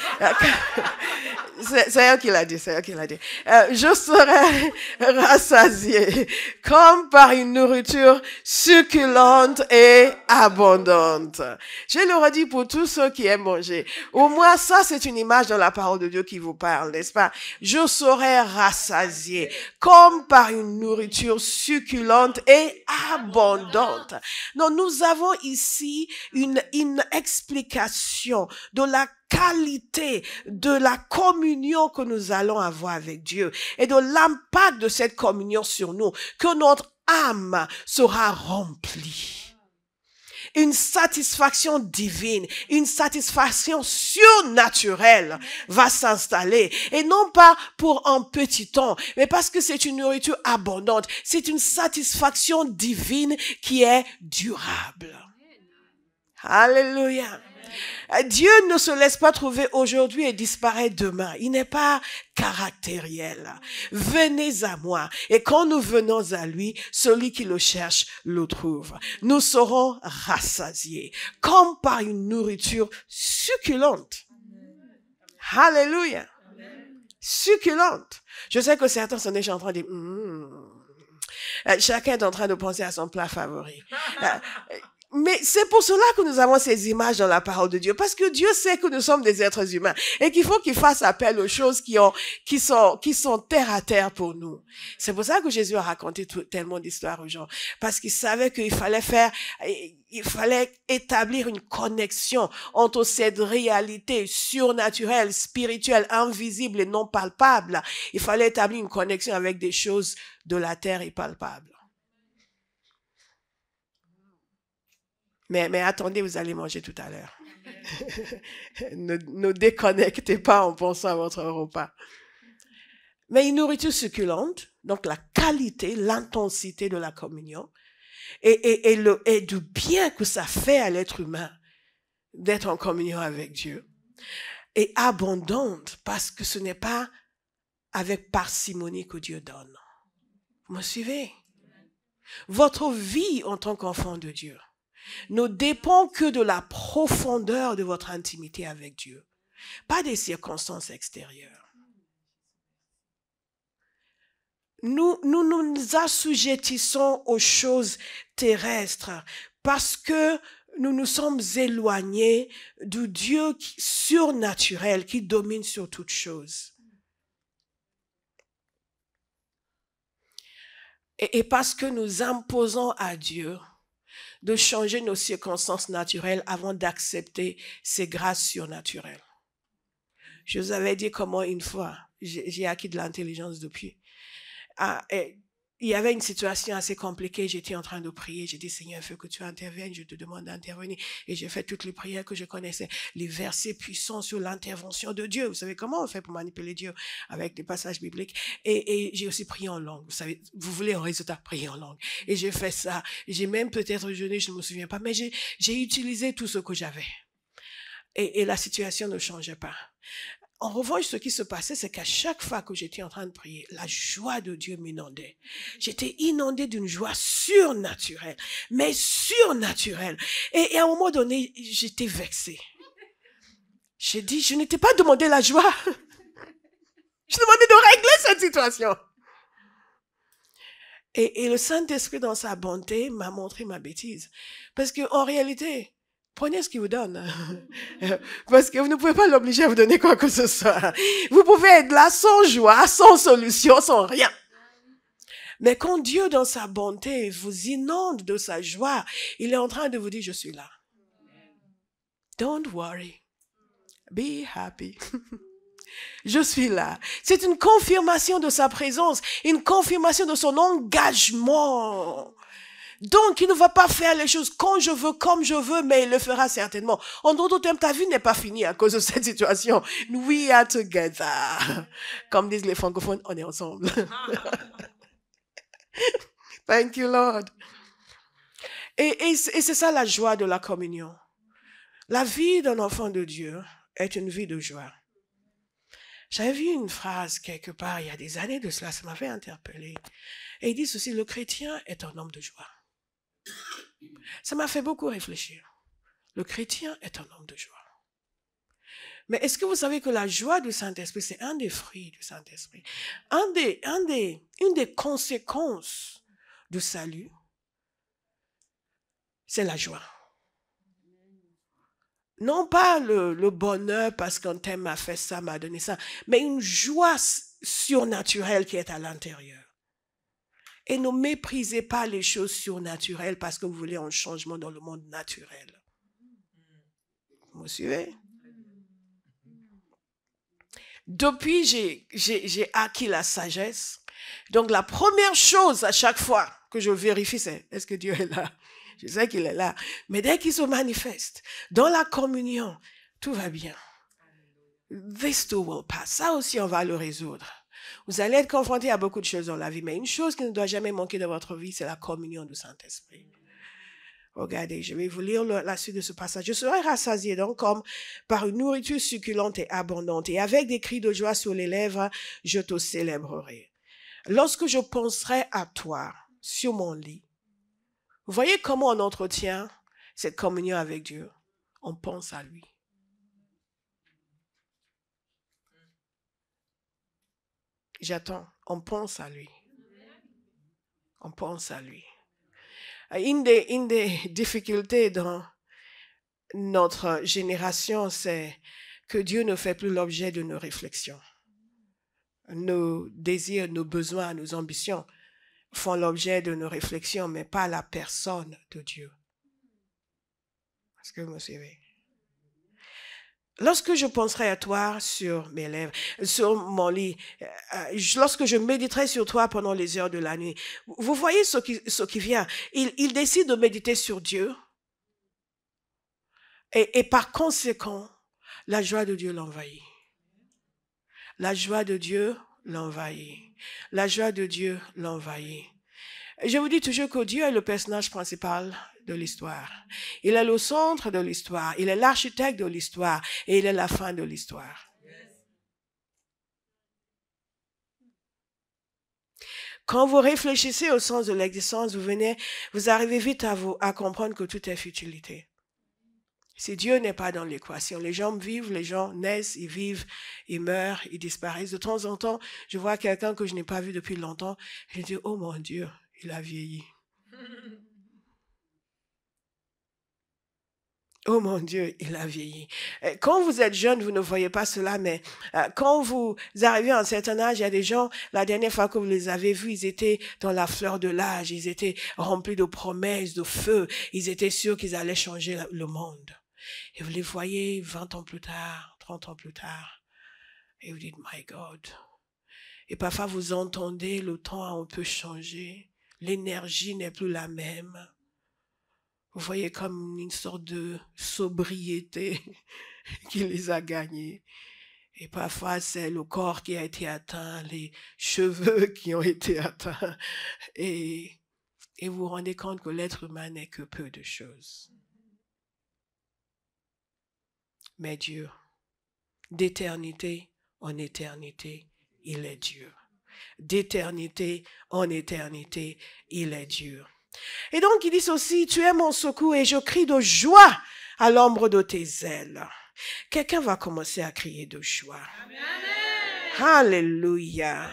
[LAUGHS] C'est elle qui l'a dit, c'est elle qui l'a dit. Euh, je serai [LAUGHS] rassasié comme par une nourriture succulente et abondante. Je le redis pour tous ceux qui aiment manger. Au moins, ça, c'est une image de la parole de Dieu qui vous parle, n'est-ce pas? Je serai rassasié comme par une nourriture succulente et abondante. Non, nous avons ici une, une explication de la qualité de la communion que nous allons avoir avec Dieu et de l'impact de cette communion sur nous, que notre âme sera remplie une satisfaction divine, une satisfaction surnaturelle va s'installer. Et non pas pour un petit temps, mais parce que c'est une nourriture abondante. C'est une satisfaction divine qui est durable. Alléluia. Dieu ne se laisse pas trouver aujourd'hui et disparaît demain. Il n'est pas caractériel. Venez à moi. Et quand nous venons à lui, celui qui le cherche le trouve. Nous serons rassasiés comme par une nourriture succulente. Alléluia. Succulente. Je sais que certains sont déjà en train de dire, hmm, chacun est en train de penser à son plat favori. Euh, mais c'est pour cela que nous avons ces images dans la parole de Dieu, parce que Dieu sait que nous sommes des êtres humains et qu'il faut qu'il fasse appel aux choses qui, ont, qui, sont, qui sont terre à terre pour nous. C'est pour ça que Jésus a raconté tellement d'histoires aux gens, parce qu'il savait qu'il fallait faire, il fallait établir une connexion entre cette réalité surnaturelle, spirituelle, invisible et non palpable. Il fallait établir une connexion avec des choses de la terre et palpables. Mais, mais attendez, vous allez manger tout à l'heure. [LAUGHS] ne, déconnectez pas en pensant à votre repas. Mais une nourriture succulente, donc la qualité, l'intensité de la communion et, et, et, le, et du bien que ça fait à l'être humain d'être en communion avec Dieu. est abondante parce que ce n'est pas avec parcimonie que Dieu donne. Vous me suivez? Votre vie en tant qu'enfant de Dieu ne dépend que de la profondeur de votre intimité avec Dieu, pas des circonstances extérieures. Nous nous, assujettissons aux choses terrestres parce que nous nous sommes éloignés du Dieu surnaturel qui domine sur toutes choses. et parce que nous imposons à Dieu de changer nos circonstances naturelles avant d'accepter ces grâces surnaturelles. Je vous avais dit comment une fois, j'ai acquis de l'intelligence depuis. Ah, il y avait une situation assez compliquée. J'étais en train de prier. J'ai dit, Seigneur, veux que tu interviennes. Je te demande d'intervenir. Et j'ai fait toutes les prières que je connaissais. Les versets puissants sur l'intervention de Dieu. Vous savez comment on fait pour manipuler Dieu avec des passages bibliques. Et, j'ai aussi prié en langue. Vous savez, vous voulez un résultat, prier en langue. Et j'ai fait ça. J'ai même peut-être jeûné, je ne me souviens pas. Mais j'ai utilisé tout ce que j'avais. Et, et, la situation ne changeait pas. En revanche, ce qui se passait, c'est qu'à chaque fois que j'étais en train de prier, la joie de Dieu m'inondait. J'étais inondée d'une joie surnaturelle, mais surnaturelle. Et, à un moment donné, j'étais vexée. J'ai dit, je n'étais pas demandé la joie. Je demandais de régler cette situation. Et, et le Saint-Esprit, dans sa bonté, m'a montré ma bêtise. Parce que en réalité, prenez ce qu'il vous donne. [LAUGHS] Parce que vous ne pouvez pas l'obliger à vous donner quoi que ce soit. Vous pouvez être là sans joie, sans solution, sans rien. Mais quand Dieu, dans sa bonté, vous inonde de sa joie, il est en train de vous dire, je suis là. Don't worry. Be happy. [LAUGHS] Je suis là. C'est une confirmation de sa présence, une confirmation de son engagement. Donc, il ne va pas faire les choses quand je veux, comme je veux, mais il le fera certainement. En d'autres termes, ta vie n'est pas finie à cause de cette situation. We are together. Comme disent les francophones, on est ensemble. [LAUGHS] Thank you, Lord. Et, et, et c'est ça la joie de la communion. La vie d'un enfant de Dieu est une vie de joie. J'avais vu une phrase quelque part il y a des années de cela, ça m'avait interpellé. Et il dit ceci, le chrétien est un homme de joie. Ça m'a fait beaucoup réfléchir. Le chrétien est un homme de joie. Mais est-ce que vous savez que la joie du Saint-Esprit, c'est un des fruits du Saint-Esprit un des, un des, Une des conséquences du salut, c'est la joie. Non pas le, le bonheur parce qu'un thème m'a fait ça, m'a donné ça, mais une joie surnaturelle qui est à l'intérieur. Et ne méprisez pas les choses surnaturelles parce que vous voulez un changement dans le monde naturel. Vous suivez Depuis, j'ai acquis la sagesse. Donc la première chose à chaque fois que je vérifie, c'est est-ce que Dieu est là Je sais qu'il est là. Mais dès qu'il se manifeste, dans la communion, tout va bien. This too will pass. Ça aussi, on va le résoudre. Vous allez être confronté à beaucoup de choses dans la vie, mais une chose qui ne doit jamais manquer dans votre vie, c'est la communion du Saint-Esprit. Regardez, je vais vous lire la suite de ce passage. Je serai rassasié donc comme par une nourriture succulente et abondante, et avec des cris de joie sur les lèvres, je te célébrerai. Lorsque je penserai à toi sur mon lit, vous voyez comment on entretient cette communion avec Dieu. On pense à lui. J'attends. On pense à lui. On pense à lui. Euh, une des, [LAUGHS] difficultés dans notre génération, c'est que Dieu ne fait plus l'objet de nos réflexions. Nos désirs, nos besoins, nos ambitions font l'objet de nos réflexions, mais pas la personne de Dieu. Est-ce que vous me suivez? Lorsque je penserai à toi sur mes lèvres, sur mon lit, euh, lorsque je méditerai sur toi pendant les heures de la nuit, vous voyez ce qui, vient. Il, décide de méditer sur Dieu. Et, et par conséquent, la joie de Dieu l'envahit. La joie de Dieu l'envahit. La joie de Dieu l'envahit. Je vous dis toujours que Dieu est le personnage principal de l'histoire. Il est le centre de l'histoire. Il est l'architecte de l'histoire. Et il est la fin de l'histoire. Quand vous réfléchissez au sens de l'existence, vous venez, vous arrivez vite à vous, à comprendre que tout est futilité. Si Dieu n'est pas dans l'équation, les gens vivent, les gens naissent, ils vivent, ils meurent, ils disparaissent. De temps en temps, je vois quelqu'un que je n'ai pas vu depuis longtemps. Je dis, oh mon Dieu, il a vieilli. oh mon Dieu, il a vieilli. Euh, quand vous êtes jeune, vous ne voyez pas cela, mais euh, quand vous arrivez à un certain âge, il y a des gens, la dernière fois que vous les avez vus, ils étaient dans la fleur de l'âge, ils étaient remplis de promesses, de feu, ils étaient sûrs qu'ils allaient changer le monde. Et vous les voyez 20 ans plus tard, 30 ans plus tard, et vous dites, my God. Et parfois, vous entendez, le temps a un peu changé, l'énergie n'est plus la même vous voyez comme une sorte de sobriété [LAUGHS] qui les a gagnés. Et parfois, c'est le corps qui a été atteint, les cheveux [LAUGHS] qui ont été atteints. Et, vous vous rendez compte que l'être humain n'est que peu de choses. Mais Dieu, d'éternité en éternité, il est Dieu. D'éternité en éternité, il est Dieu. Et donc il dit aussi, tu es mon secours et je crie de joie à l'ombre de tes ailes. Quelqu'un va commencer à crier de joie. Alléluia.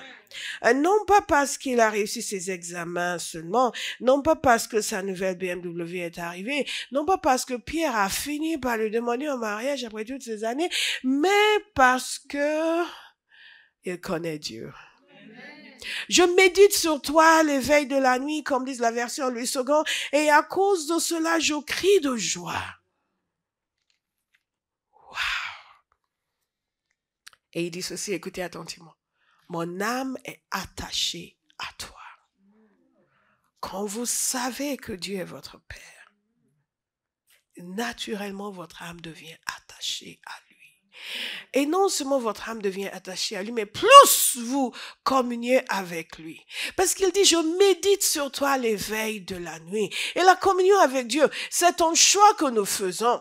Euh, non pas parce qu'il a réussi ses examens seulement, non pas parce que sa nouvelle BMW est arrivée, non pas parce que Pierre a fini par lui demander en mariage après toutes ces années, mais parce que il connaît Dieu. Je médite sur toi l'éveil de la nuit, comme disent la version Louis II, et à cause de cela, je crie de joie. Et il dit ceci, écoutez attentivement. Mon âme est attachée à toi. Quand vous savez que Dieu est votre Père, naturellement votre âme devient attachée à lui. Et non seulement votre âme devient attachée à lui, mais plus vous communiez avec lui. Parce qu'il dit, je médite sur toi l'éveil de la nuit. Et la communion avec Dieu, c'est un choix que nous faisons.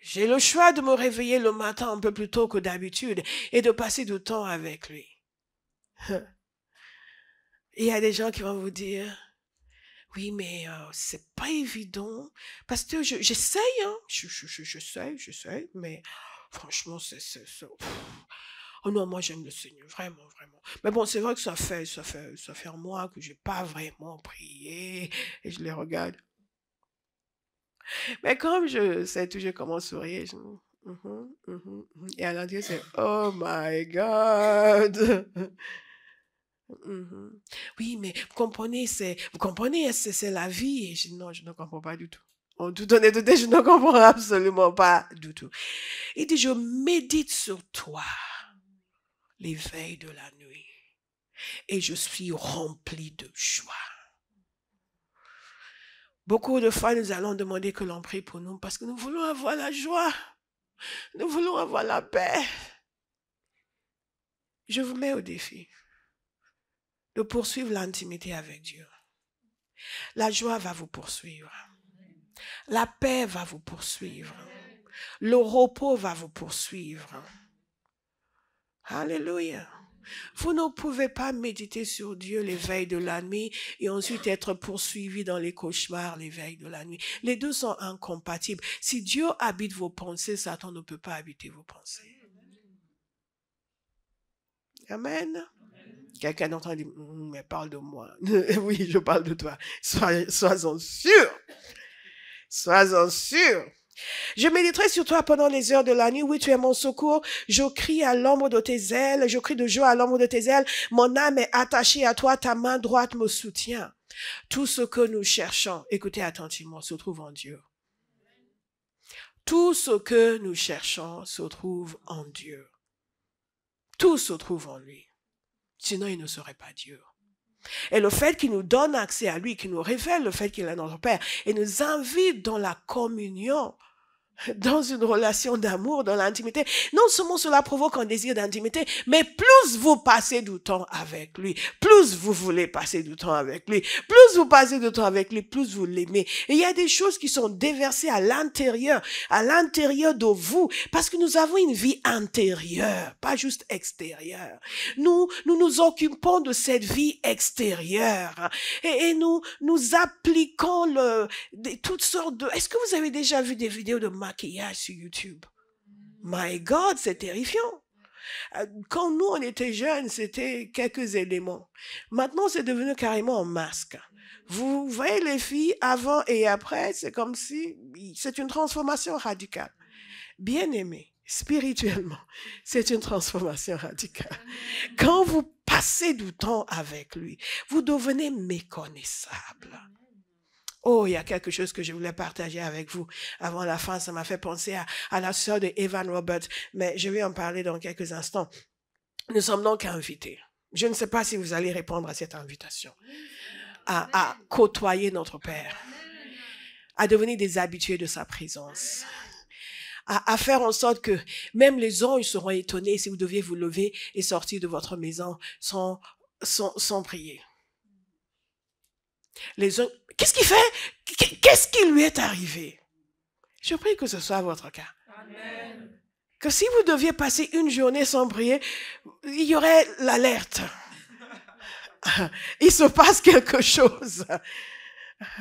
J'ai le choix de me réveiller le matin un peu plus tôt que d'habitude et de passer du temps avec lui. [LAUGHS] Il y a des gens qui vont vous dire, oui, mais ce c'est pas évident. Parce que j'essaye, je, hein. Je, je, j'essaye, mais franchement, c'est. Oh non, moi j'aime le Seigneur, vraiment, vraiment. Mais bon, c'est vrai que ça fait, ça fait, ça fait un mois que n'ai pas vraiment prié et je les regarde. Mais comme je sais toujours comment sourire, je... Mmh mmh mmh et à Dieu c'est Oh my God! [LAUGHS] Mm-hmm. Oui, mais vous comprenez, c'est, vous comprenez, hein, c'est, la vie. je, non, je ne comprends pas du tout. En tout honnêteté, [LAUGHS] je ne comprends absolument pas du tout. Il dit, je médite sur toi l'éveil de la nuit et je suis rempli de joie. Beaucoup de fois, nous allons demander que l'on prie pour nous parce que nous voulons avoir la joie. Nous voulons avoir la paix. Je vous mets au défi poursuivre l'intimité avec Dieu. La joie va vous poursuivre. La paix va vous poursuivre. Le repos va vous poursuivre. Alléluia. Vous ne pouvez pas méditer sur Dieu l'éveil de la nuit et ensuite être poursuivi dans les cauchemars l'éveil de la nuit. Les deux sont incompatibles. Si Dieu habite vos pensées, Satan ne peut pas habiter vos pensées. Amen. Quelqu'un d'entre dit, «Hum, mais parle de moi. [LAUGHS] oui, je parle de toi. Sois-en sûr. Sois-en sûr. Je méditerai sur toi pendant les heures de la nuit. Oui, tu es mon secours. Je crie à l'ombre de tes ailes. Je crie de joie à l'ombre de tes ailes. Mon âme est attachée à toi. Ta main droite me soutient. Tout ce que nous cherchons, écoutez attentivement, se trouve en Dieu. Tout ce que nous cherchons se trouve en Dieu. Tout se trouve en lui. Sinon, il ne serait pas Dieu. Et le fait qu'il nous donne accès à lui, qu'il nous révèle le fait qu'il est notre Père et nous invite dans la communion, [LAUGHS] dans une relation d'amour, dans l'intimité, non seulement cela provoque un désir d'intimité, mais plus vous passez du temps avec lui, plus vous voulez passer du temps avec lui, plus vous passez du temps avec lui, plus vous l'aimez. Et il y a des choses qui sont déversées à l'intérieur, à l'intérieur de vous, parce que nous avons une vie intérieure, pas juste extérieure. Nous, nous nous occupons de cette vie extérieure et, nous, nous appliquons le, toutes sortes de... Est-ce que vous avez déjà vu des vidéos de maquillage sur YouTube. My God, c'est terrifiant. Euh, quand nous, on était jeunes, c'était quelques éléments. Maintenant, c'est devenu carrément un masque. Vous voyez les filles avant et après, c'est comme si c'est une transformation radicale. Bien aimé, spirituellement, [LAUGHS] c'est une transformation radicale. Quand vous passez du temps avec lui, vous devenez méconnaissable. Oh, il y a quelque chose que je voulais partager avec vous. Avant la fin, ça m'a fait penser à, la soeur de Evan Roberts, mais je vais en parler dans quelques instants. Nous sommes donc invités. Je ne sais pas si vous allez répondre à cette invitation, à, côtoyer notre Père, à devenir des habitués de sa présence. À, faire en sorte que même les anges seront étonnés si vous deviez vous lever et sortir de votre maison sans, sans, prier. Les, Qu'est-ce qu'il fait Qu'est-ce qui lui est arrivé Je prie que ce soit votre cas. Que si vous deviez passer une journée sans prier, il y aurait l'alerte. il se passe quelque chose.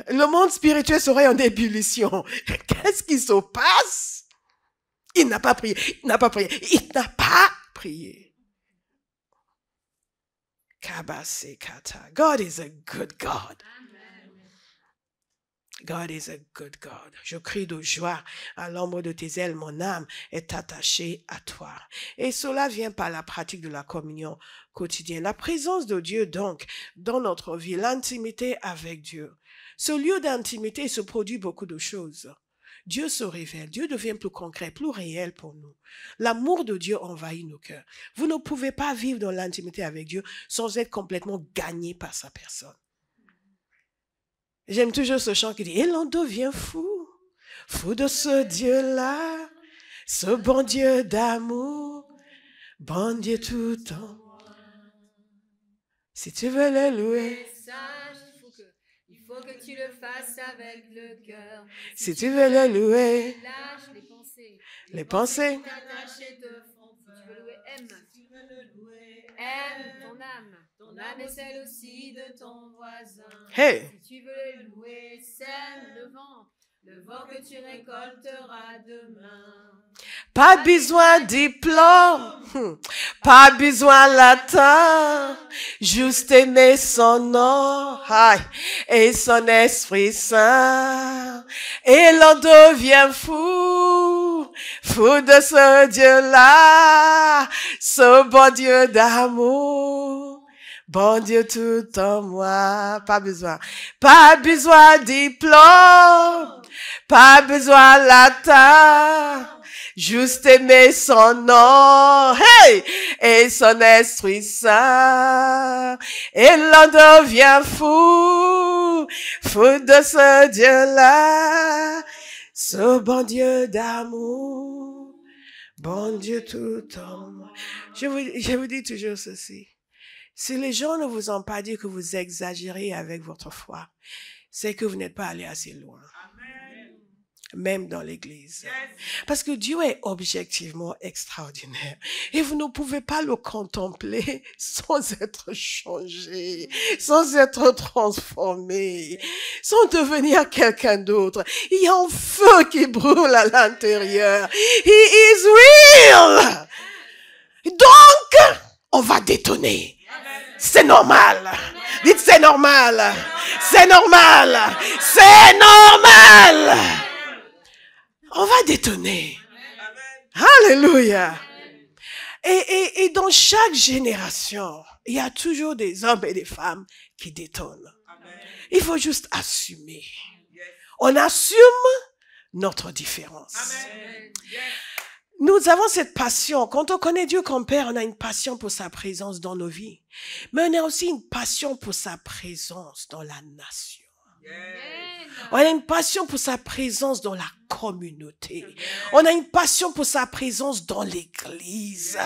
Le monde spirituel serait en ébullition. Qu'est-ce qui se passe Il n'a pas prié, il n'a pas prié, il n'a pas prié. God is a good God. God is a good God. Je crie de joie. À l'ombre de tes ailes, mon âme est attachée à toi. Et cela vient par la pratique de la communion quotidienne. La présence de Dieu, donc, dans notre vie, l'intimité avec Dieu. Ce lieu d'intimité se produit beaucoup de choses. Dieu se révèle, Dieu devient plus concret, plus réel pour nous. L'amour de Dieu envahit nos cœurs. Vous ne pouvez pas vivre dans l'intimité avec Dieu sans être complètement gagné par sa personne. J'aime toujours ce chant qui dit, et l'on devient fou, fou de ce Dieu-là, ce bon Dieu d'amour, bon Dieu tout en temps. Si tu veux le louer, il faut que tu le fasses avec le cœur. Si, tu veux le louer, lâche les pensées. Les, pensées. tu veux louer, Si tu veux le louer, aime ton âme la est celle aussi de ton voisin. Si tu veux louer, sème le vent. Le vent que tu récolteras demain. Pas besoin diplôme, [LAUGHS] pas besoin latin, juste aimer son nom et son Esprit Saint. Et l'on devient fou, fou de ce Dieu-là, ce bon Dieu d'amour. Bon Dieu tout en moi. Pas besoin. Pas besoin diplôme. Pas besoin latin. Juste aimer son nom, hey, et son esprit saint, et l'on devient fou, fou de ce Dieu-là, ce bon Dieu d'amour, bon Dieu tout en moi. Je vous, je vous dis toujours ceci. Si les gens ne vous ont pas dit que vous exagérez avec votre foi, c'est que vous n'êtes pas allé assez loin. Même dans l'église. Parce que Dieu est objectivement extraordinaire. Et vous ne pouvez pas le contempler [LAUGHS] sans être changé, sans être transformé, sans devenir quelqu'un d'autre. Il y a un feu qui brûle à l'intérieur. He is real. Donc, on va détonner c'est normal. Dites c'est normal. C'est normal. C'est normal. On va détonner. Alléluia. Et, dans chaque génération, il y a toujours des hommes et des femmes qui détonnent. Il faut juste assumer. On assume notre différence. Nous avons cette passion. Quand on connaît Dieu comme Père, on a une passion pour sa présence dans nos vies. Mais on a aussi une passion pour sa présence dans la nation. On a une passion pour sa présence dans la communauté. On a une passion pour sa présence dans l'église.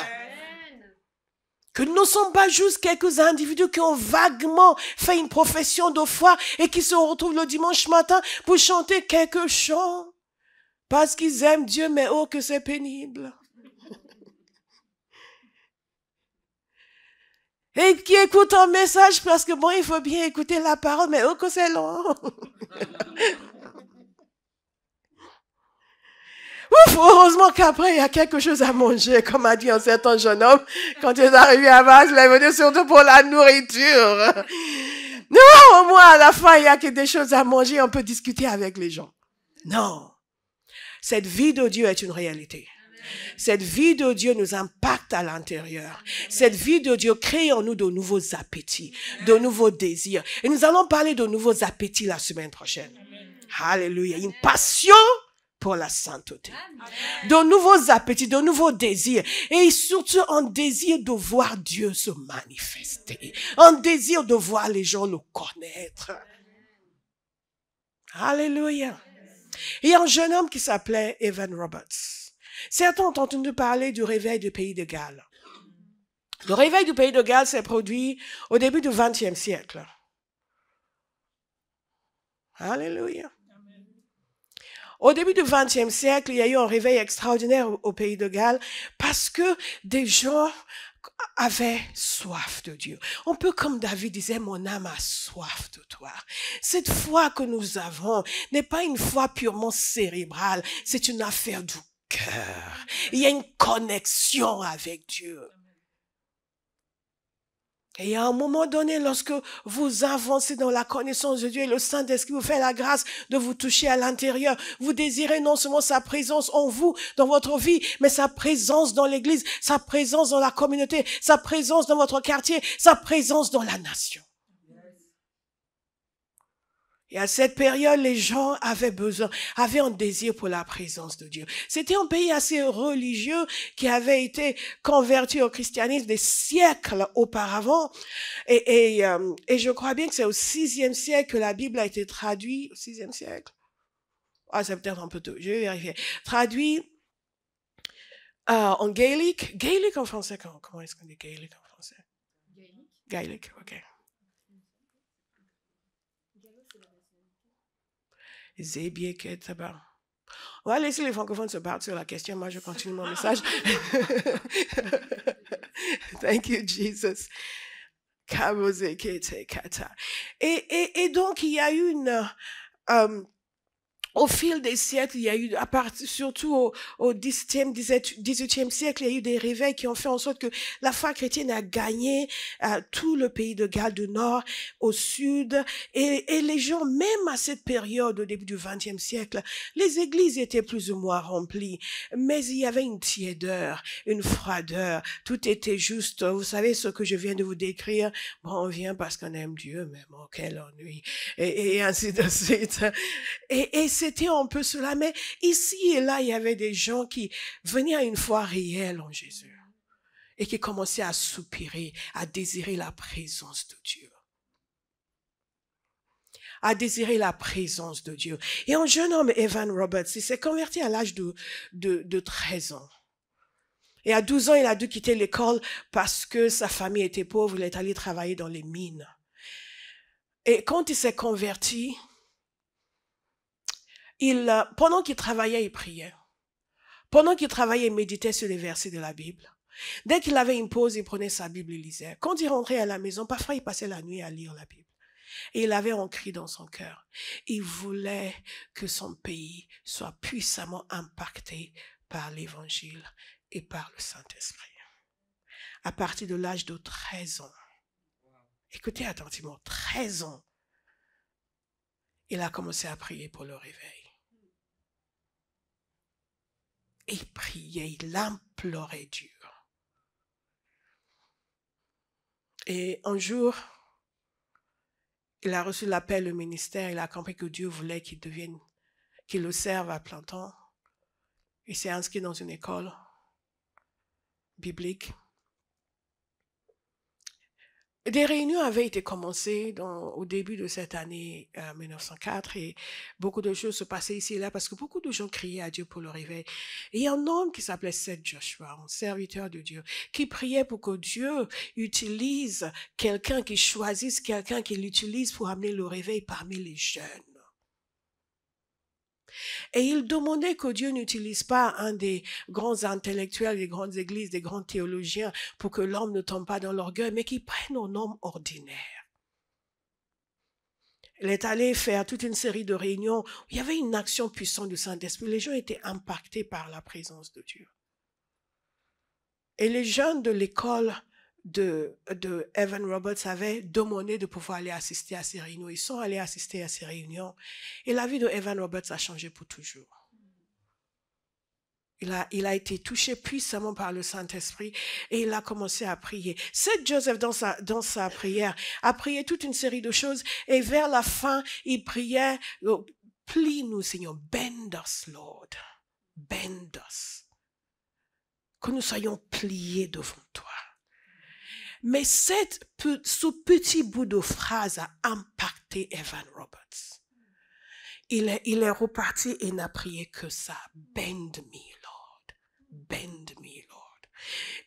Que nous ne sommes pas juste quelques individus qui ont vaguement fait une profession de foi et qui se retrouvent le dimanche matin pour chanter quelques chants. Parce qu'ils aiment Dieu, mais oh que c'est pénible. [LAUGHS] Et qui écoute un message parce que bon, il faut bien écouter la parole, mais oh que c'est long. [LAUGHS] Ouf, heureusement qu'après, il y a quelque chose à manger, comme a dit un certain jeune homme, quand il est arrivé à base, il est venu surtout pour la nourriture. [LAUGHS] Non, au moins, à la fin, il y a que des choses à manger, on peut discuter avec les gens. Non. Cette vie de Dieu est une réalité. Cette vie de Dieu nous impacte à l'intérieur. Cette vie de Dieu crée en nous de nouveaux appétits, de nouveaux désirs. Et nous allons parler de nouveaux appétits la semaine prochaine. Alléluia. Une passion pour la sainteté. De nouveaux appétits, de nouveaux désirs. Et surtout un désir de voir Dieu se manifester. Un désir de voir les gens le connaître. Alléluia. Il y a un jeune homme qui s'appelait Evan Roberts. Certains ont entendu parler du réveil du pays de Galles. Le réveil du pays de Galles s'est produit au début du XXe siècle. Alléluia. Au début du XXe siècle, il y a eu un réveil extraordinaire au, au pays de Galles parce que des gens avait soif de Dieu. On peut, comme David disait, mon âme a soif de toi. Cette foi que nous avons n'est pas une foi purement cérébrale, c'est une affaire du cœur. Il y a une connexion avec Dieu. Et à un moment donné, lorsque vous avancez dans la connaissance de Dieu, et le Saint-Esprit vous fait la grâce de vous toucher à l'intérieur. Vous désirez non seulement sa présence en vous, dans votre vie, mais sa présence dans l'Église, sa présence dans la communauté, sa présence dans votre quartier, sa présence dans la nation. Et à cette période, les gens avaient besoin, avaient un désir pour la présence de Dieu. C'était un pays assez religieux qui avait été converti au christianisme des siècles auparavant. Et, euh, je crois bien que c'est au sixième siècle que la Bible a été traduite, au sixième siècle. Ah, c'est peut-être un peu tôt, je vais vérifier. Traduit euh, en gaélique. Gaélique en français, comment, comment est-ce qu'on dit gaélique en français Gaélique. Gaélique, ok. On va laisser les francophones se battre sur la question. Moi, je continue mon message. [LAUGHS] Thank you, Jesus. Et, et, et donc, il y a une... Euh, um, au fil des siècles, il y a eu, à partir surtout au, au 17e, 18e siècle, il y a eu des réveils qui ont fait en sorte que la foi chrétienne a gagné euh, tout le pays de Galles du Nord au Sud. Et, et les gens, même à cette période, au début du 20e siècle, les églises étaient plus ou moins remplies, mais il y avait une tiédeur, une froideur. Tout était juste. Vous savez ce que je viens de vous décrire. Bon, on vient parce qu'on aime Dieu, mais bon, quel ennui. Et, ainsi de suite. et c'était un peu cela, mais ici et là, il y avait des gens qui venaient à une foi réelle en Jésus et qui commençaient à soupirer, à désirer la présence de Dieu à désirer la présence de Dieu. Et un jeune homme, Evan Roberts, il s'est converti à l'âge de, de, 13 ans. Et à 12 ans, il a dû quitter l'école parce que sa famille était pauvre, il est allé travailler dans les mines. Et quand il s'est converti, euh, pendant qu'il travaillait, il priait. Pendant qu'il travaillait, il méditait sur les versets de la Bible. Dès qu'il avait une pause, il prenait sa Bible et lisait. Quand il rentrait à la maison, parfois il passait la nuit à lire la Bible. Et il avait un cri dans son cœur. Il voulait que son pays soit puissamment impacté par l'Évangile et par le Saint-Esprit. À partir de l'âge de 13 ans, écoutez attentivement, 13 ans, il a commencé à prier pour le réveil. il priait, il implorait Dieu. Et un jour, il a reçu l'appel au ministère, il a compris que Dieu voulait qu'il devienne, qu'il le serve à plein temps. Il s'est inscrit dans une école biblique. Des réunions avaient été commencées dans, au début de cette année 1904 euh, et beaucoup de choses se passaient ici et là parce que beaucoup de gens criaient à Dieu pour le réveil. il y a un homme qui s'appelait Seth Joshua, un serviteur de Dieu, qui priait pour que Dieu utilise quelqu'un, qui choisisse quelqu'un, qui l'utilise pour amener le réveil parmi les jeunes. Et il demandait que Dieu n'utilise pas un des grands intellectuels, des grandes églises, des grands théologiens pour que l'homme ne tombe pas dans l'orgueil, mais qu'il prenne un homme ordinaire. Il est allé faire toute une série de réunions où il y avait une action puissante du Saint-Esprit. Les gens étaient impactés par la présence de Dieu. Et les jeunes de l'école de, de Evan Roberts avait demandé de pouvoir aller assister à ces réunions. Ils sont allés assister à ces réunions. Et la vie de Evan Roberts a changé pour toujours. Il a, il a été touché puissamment par le Saint-Esprit et il a commencé à prier. C'est Joseph dans sa, dans sa prière, a prié toute une série de choses et vers la fin, il priait, oh, plie-nous Seigneur, bend us Lord, bend us. Que nous soyons pliés devant toi. Mais ce petit bout de phrase a impacté Evan Roberts. Il est, reparti et n'a prié que ça. Bend me, Lord. Bend me, Lord.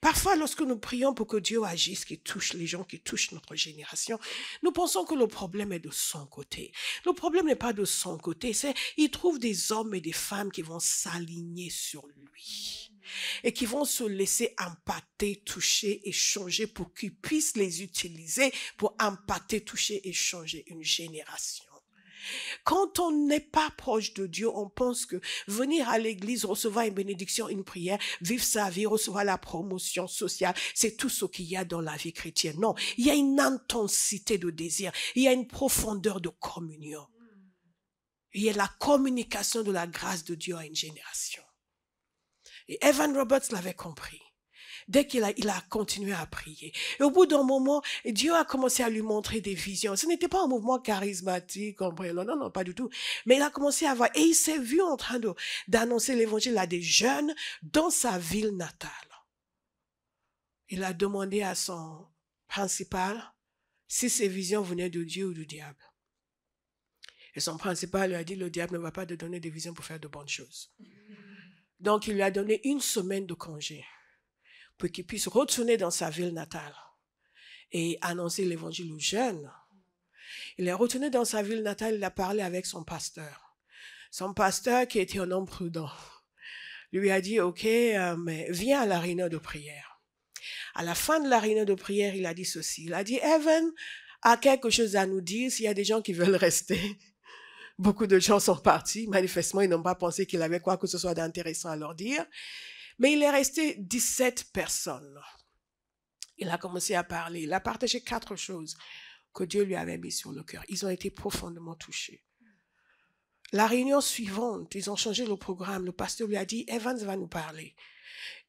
Parfois, lorsque nous prions pour que Dieu agisse, qu'il touche les gens, qu'il touche notre génération, nous pensons que le problème est de son côté. Le problème n'est pas de son côté, c'est il trouve des hommes et des femmes qui vont s'aligner sur lui et qui vont se laisser empâter, toucher et changer pour qu'ils puissent les utiliser pour empâter, toucher et changer une génération. Quand on n'est pas proche de Dieu, on pense que venir à l'église, recevoir une bénédiction, une prière, vivre sa vie, recevoir la promotion sociale, c'est tout ce qu'il y a dans la vie chrétienne. Non, il y a une intensité de désir, il y a une profondeur de communion. Il y a la communication de la grâce de Dieu à une génération. Et Evan Roberts l'avait compris. Dès qu'il a, il a continué à prier. Et au bout d'un moment, Dieu a commencé à lui montrer des visions. Ce n'était pas un mouvement charismatique, non, non, non, pas du tout. Mais il a commencé à voir, et il s'est vu en train d'annoncer l'évangile à des jeunes dans sa ville natale. Il a demandé à son principal si ces visions venaient de Dieu ou du diable. Et son principal lui a dit, le diable ne va pas te donner des visions pour faire de bonnes choses. Donc, il lui a donné une semaine de congé pour qu'il puisse retourner dans sa ville natale et annoncer l'évangile aux jeunes. Il est retourné dans sa ville natale, il a parlé avec son pasteur. Son pasteur, qui était un homme prudent, lui a dit, OK, euh, mais viens à la réunion de prière. À la fin de la réunion de prière, il a dit ceci. Il a dit, Evan a quelque chose à nous dire s'il y a des gens qui veulent rester. Beaucoup de gens sont partis. Manifestement, ils n'ont pas pensé qu'il avait quoi que ce soit d'intéressant à leur dire. Mais il est resté 17 personnes. Il a commencé à parler. Il a partagé quatre choses que Dieu lui avait mis sur le cœur. Ils ont été profondément touchés. La réunion suivante, ils ont changé le programme. Le pasteur lui a dit, Evans va nous parler.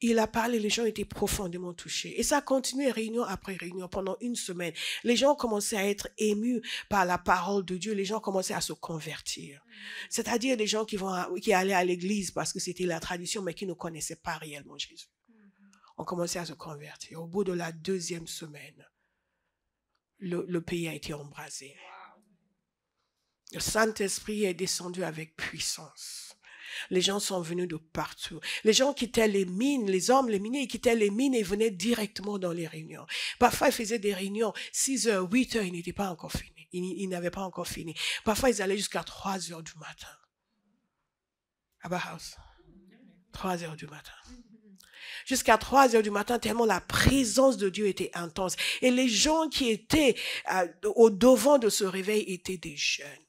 Il a parlé, les gens étaient profondément touchés. Et ça continuait réunion après réunion pendant une semaine. Les gens commençaient à être émus par la parole de Dieu. Les gens commençaient à se convertir. C'est-à-dire des gens qui, vont qui allaient à l'église parce que c'était la tradition, mais qui ne connaissaient pas réellement Jésus. Mm-hmm. On commençait à se convertir. Au bout de la deuxième semaine, le pays a été embrasé. Le Saint-Esprit est descendu avec puissance. Les gens sont venus de partout. Les gens quittaient les mines, les hommes, les miniers, ils quittaient les mines et venaient directement dans les réunions. Parfois, ils faisaient des réunions, 6 heures, 8 heures, ils n'étaient pas encore finis. Ils, n'avaient pas encore fini. Parfois, ils allaient jusqu'à 3 heures du matin. Abba House. 3 heures du matin. Jusqu'à 3 heures du matin, tellement la présence de Dieu était intense. Et les gens qui étaient euh, au devant de ce réveil étaient des jeunes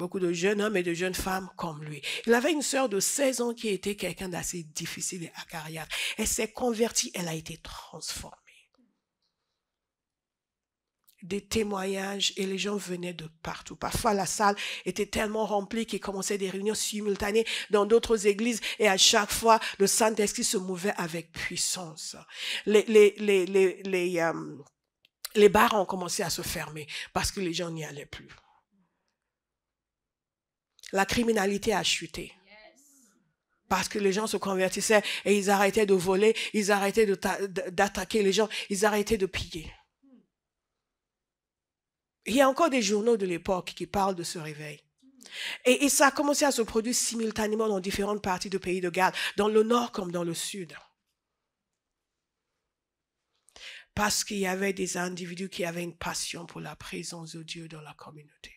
beaucoup de jeunes hommes et de jeunes femmes comme lui. Il avait une sœur de 16 ans qui était quelqu'un d'assez difficile et carrière. Elle s'est convertie, elle a été transformée. Des témoignages et les gens venaient de partout. Parfois, la salle était tellement remplie qu'il commençait des réunions simultanées dans d'autres églises et à chaque fois, le Saint-Esprit se mouvait avec puissance. Les, les, les euh, bars ont commencé à se fermer parce que les gens n'y allaient plus la criminalité a chuté. Parce que les gens se convertissaient et ils arrêtaient de voler, ils arrêtaient d'attaquer les gens, ils arrêtaient de piller. Il y a encore des journaux de l'époque qui parlent de ce réveil. Et, ça a commencé à se produire simultanément dans différentes parties du pays de Galles, dans le nord comme dans le sud. Parce qu'il y avait des individus qui avaient une passion pour la présence de Dieu dans la communauté.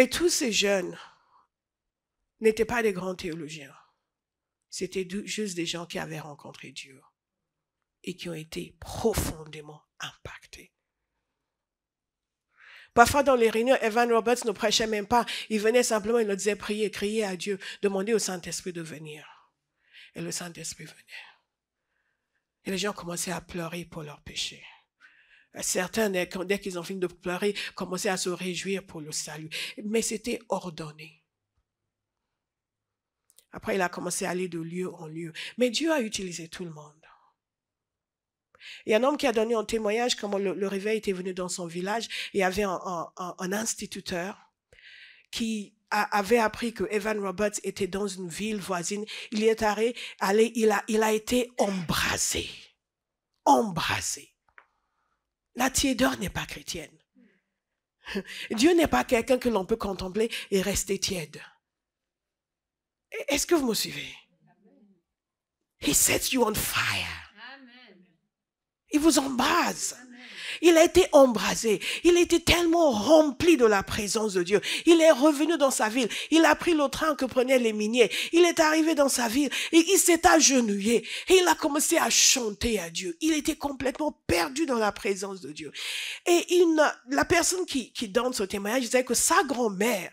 Et tous ces jeunes n'étaient pas des grands théologiens. C'était juste des gens qui avaient rencontré Dieu et qui ont été profondément impactés. Parfois, dans les réunions, Evan Roberts ne prêchait même pas. Il venait simplement, il leur disait prier, crier à Dieu, demander au Saint-Esprit de venir. Et le Saint-Esprit venait. Et les gens commençaient à pleurer pour leurs péchés. Euh, certains, dès qu'ils ont fini de pleurer, commençaient à se réjouir pour le salut. Mais c'était ordonné. Après, il a commencé à aller de lieu en lieu. Mais Dieu a utilisé tout le monde. Il y a un homme qui a donné un témoignage comment le, réveil était venu dans son village. Il y avait un, instituteur qui avait appris que Evan Roberts était dans une ville voisine. Il y est allé, il, a, il a été embrasé. Embrasé. La tièdeur n'est pas chrétienne. [LAUGHS] Dieu n'est pas quelqu'un que l'on peut contempler et rester tiède. Est-ce que vous me suivez? He sets you on fire. Il vous embase. Il a été embrasé. Il était tellement rempli de la présence de Dieu. Il est revenu dans sa ville. Il a pris le train que prenaient les miniers. Il est arrivé dans sa ville et il s'est agenouillé. Et il a commencé à chanter à Dieu. Il était complètement perdu dans la présence de Dieu. Et une, la personne qui, qui donne ce témoignage disait que sa grand-mère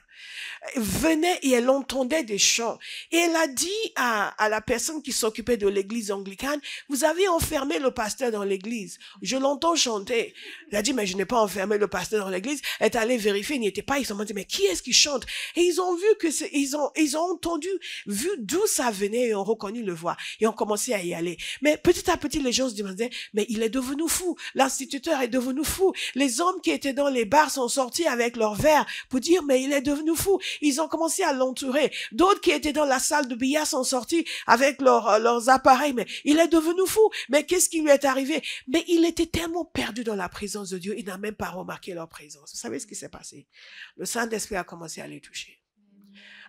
venait et elle entendait des chants. Et elle a dit à, à la personne qui s'occupait de l'église anglicane, vous avez enfermé le pasteur dans l'église. Je l'entends chanter. Elle a dit, mais je n'ai pas enfermé le pasteur dans l'église. Elle est allée vérifier, il n'y était pas. Ils se sont dit, mais qui est-ce qui chante? Et ils ont vu que c'est, ils ont, ils ont entendu, vu d'où ça venait et ont reconnu le voix. Et ont commencé à y aller. Mais petit à petit, les gens se demandaient, mais il est devenu fou. L'instituteur est devenu fou. Les hommes qui étaient dans les bars sont sortis avec leurs verres pour dire, mais il est devenu fou ils ont commencé à l'entourer. D'autres qui étaient dans la salle de billard sont sortis avec leurs, euh, leurs appareils. Mais il est devenu fou. Mais qu'est-ce qui lui est arrivé? Mais il était tellement perdu dans la présence de Dieu, il n'a même pas remarqué leur présence. Vous savez ce qui s'est passé? Le Saint-Esprit a commencé à les toucher.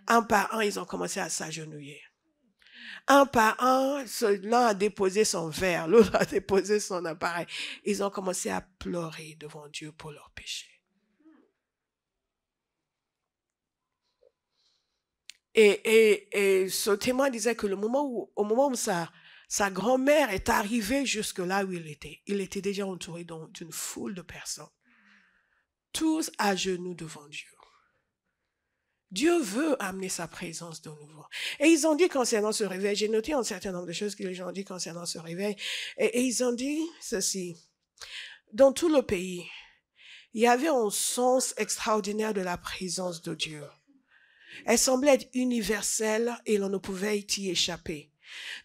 Un par un, ils ont commencé à s'agenouiller un par un, l'un a déposé son verre, [LAUGHS] l'autre a déposé son appareil. Ils ont commencé à pleurer devant Dieu pour leur péché. Et, ce témoin disait que le moment où, au moment où sa, grand-mère est arrivée jusque là où il était, il était déjà entouré d'une foule de personnes, tous à genoux devant Dieu. Dieu veut amener sa présence de nouveau. Et ils ont dit concernant ce réveil, j'ai noté un certain nombre de choses que les gens ont dit concernant ce réveil, et ils ont dit ceci. Dans tout le pays, il y avait un sens extraordinaire de la présence de Dieu. Elle semblait être universelle et l'on ne pouvait y échapper.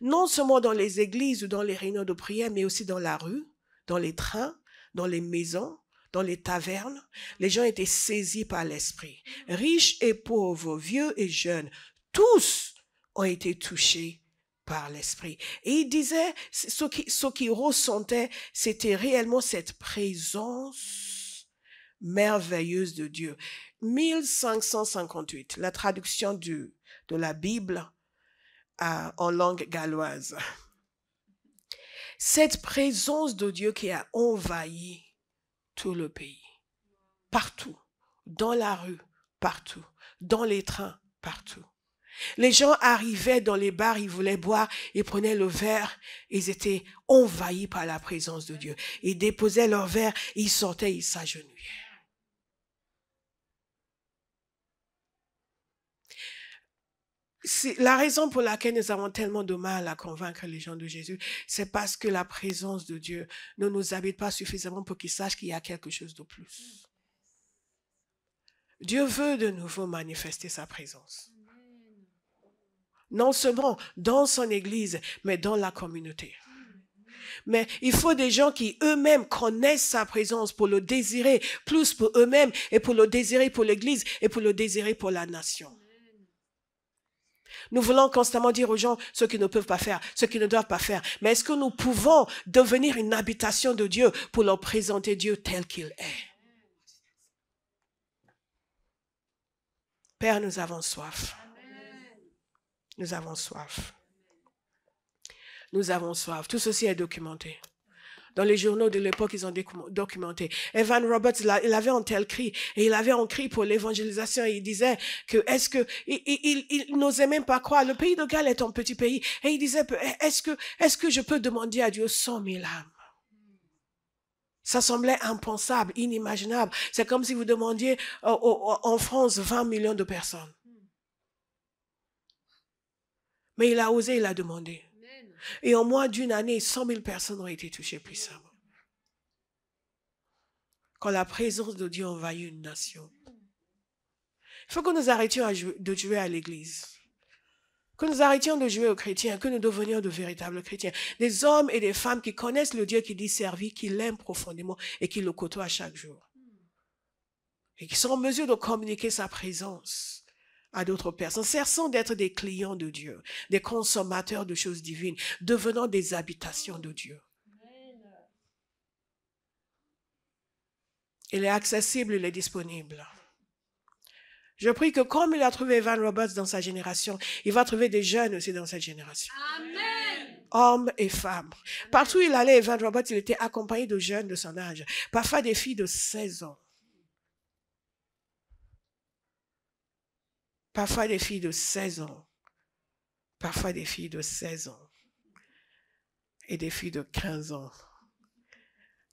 Non seulement dans les églises ou dans les réunions de prière, mais aussi dans la rue, dans les trains, dans les maisons, dans les tavernes. Les gens étaient saisis par l'esprit. Riches et pauvres, vieux et jeunes, tous ont été touchés par l'esprit. Et il disait, ce qui, ce qui ressentait, c'était réellement cette présence merveilleuse de Dieu. 1558, la traduction du, de la Bible en langue galloise. Cette présence de Dieu qui a envahi tout le pays, partout, dans la rue, partout, dans les trains, partout. Les gens arrivaient dans les bars, ils voulaient boire, ils prenaient le verre, ils étaient envahis par la présence de Dieu. Ils déposaient leur verre, ils sortaient, ils s'agenouillaient. la raison pour laquelle nous avons tellement de mal à convaincre les gens de Jésus, c'est parce que la présence de Dieu ne nous habite pas suffisamment pour qu'ils sachent qu'il y a quelque chose de plus. Dieu veut de nouveau manifester sa présence. Non seulement dans son Église, mais dans la communauté. Mais il faut des gens qui eux-mêmes connaissent sa présence pour le désirer, plus pour eux-mêmes et pour le désirer pour l'Église et pour le désirer pour la nation. Nous voulons constamment dire aux gens ce qu'ils ne peuvent pas faire, ce qu'ils ne doivent pas faire. Mais est-ce que nous pouvons devenir une habitation de Dieu pour leur présenter Dieu tel qu'il est? Père, nous avons soif. Nous avons soif. Nous avons soif. Tout ceci est documenté. Dans les journaux de l'époque, ils ont documenté. Evan Roberts, il avait un tel cri. Et il avait un cri pour l'évangélisation. Il disait que, est-ce que, il, n'osait même pas croire. Le pays de Galles est un petit pays. Et il disait, eh, est-ce que, est-ce que je peux demander à Dieu 100 000 âmes? Ça semblait impensable, inimaginable. C'est comme si vous demandiez euh, en France 20 millions de personnes. Mais il a osé, il a demandé. Et en moins d'une année, cent mille personnes ont été touchées puissamment. Quand la présence de Dieu envahit une nation, il faut que nous arrêtions de jouer à l'Église. Que nous arrêtions de jouer aux chrétiens, que nous devenions de véritables chrétiens. Des hommes et des femmes qui connaissent le Dieu qui dit servir, qui l'aiment profondément et qui le côtoient chaque jour. Et qui sont en mesure de communiquer sa présence à d'autres personnes. cessant d'être des clients de Dieu, des consommateurs de choses divines, devenant des habitations de Dieu. Il est accessible, il est disponible. Je prie que comme il a trouvé Van Roberts dans sa génération, il va trouver des jeunes aussi dans cette génération. Hommes et femmes. Partout où il allait, Evan Roberts, il était accompagné de jeunes de son âge, parfois des filles de 16 ans. Parfois des filles de 16 ans. Parfois des filles de 16 ans. Et des filles de 15 ans.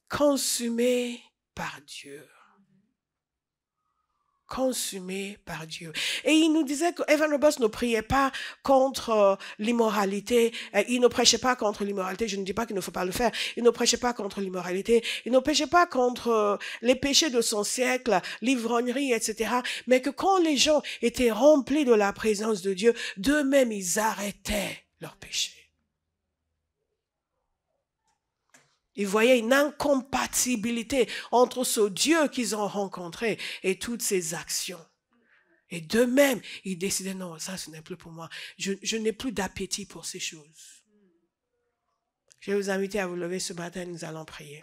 Consumées par Dieu consumé par Dieu. Et il nous disait que Evan Roberts ne priait pas contre euh, l'immoralité. Euh, il ne prêchait pas contre l'immoralité. Je ne dis pas qu'il ne faut pas le faire. Il ne prêchait pas contre l'immoralité. Il ne prêchait pas contre euh, les péchés de son siècle, l'ivrognerie, etc. Mais que quand les gens étaient remplis de la présence de Dieu, d'eux-mêmes, ils arrêtaient leurs péchés. Ils voyaient une incompatibilité entre ce Dieu qu'ils ont rencontré et toutes ses actions. Et de même, ils décidaient, non, ça, ce n'est plus pour moi. Je, n'ai plus d'appétit pour ces choses. Je vais vous inviter à vous lever ce matin, nous allons prier.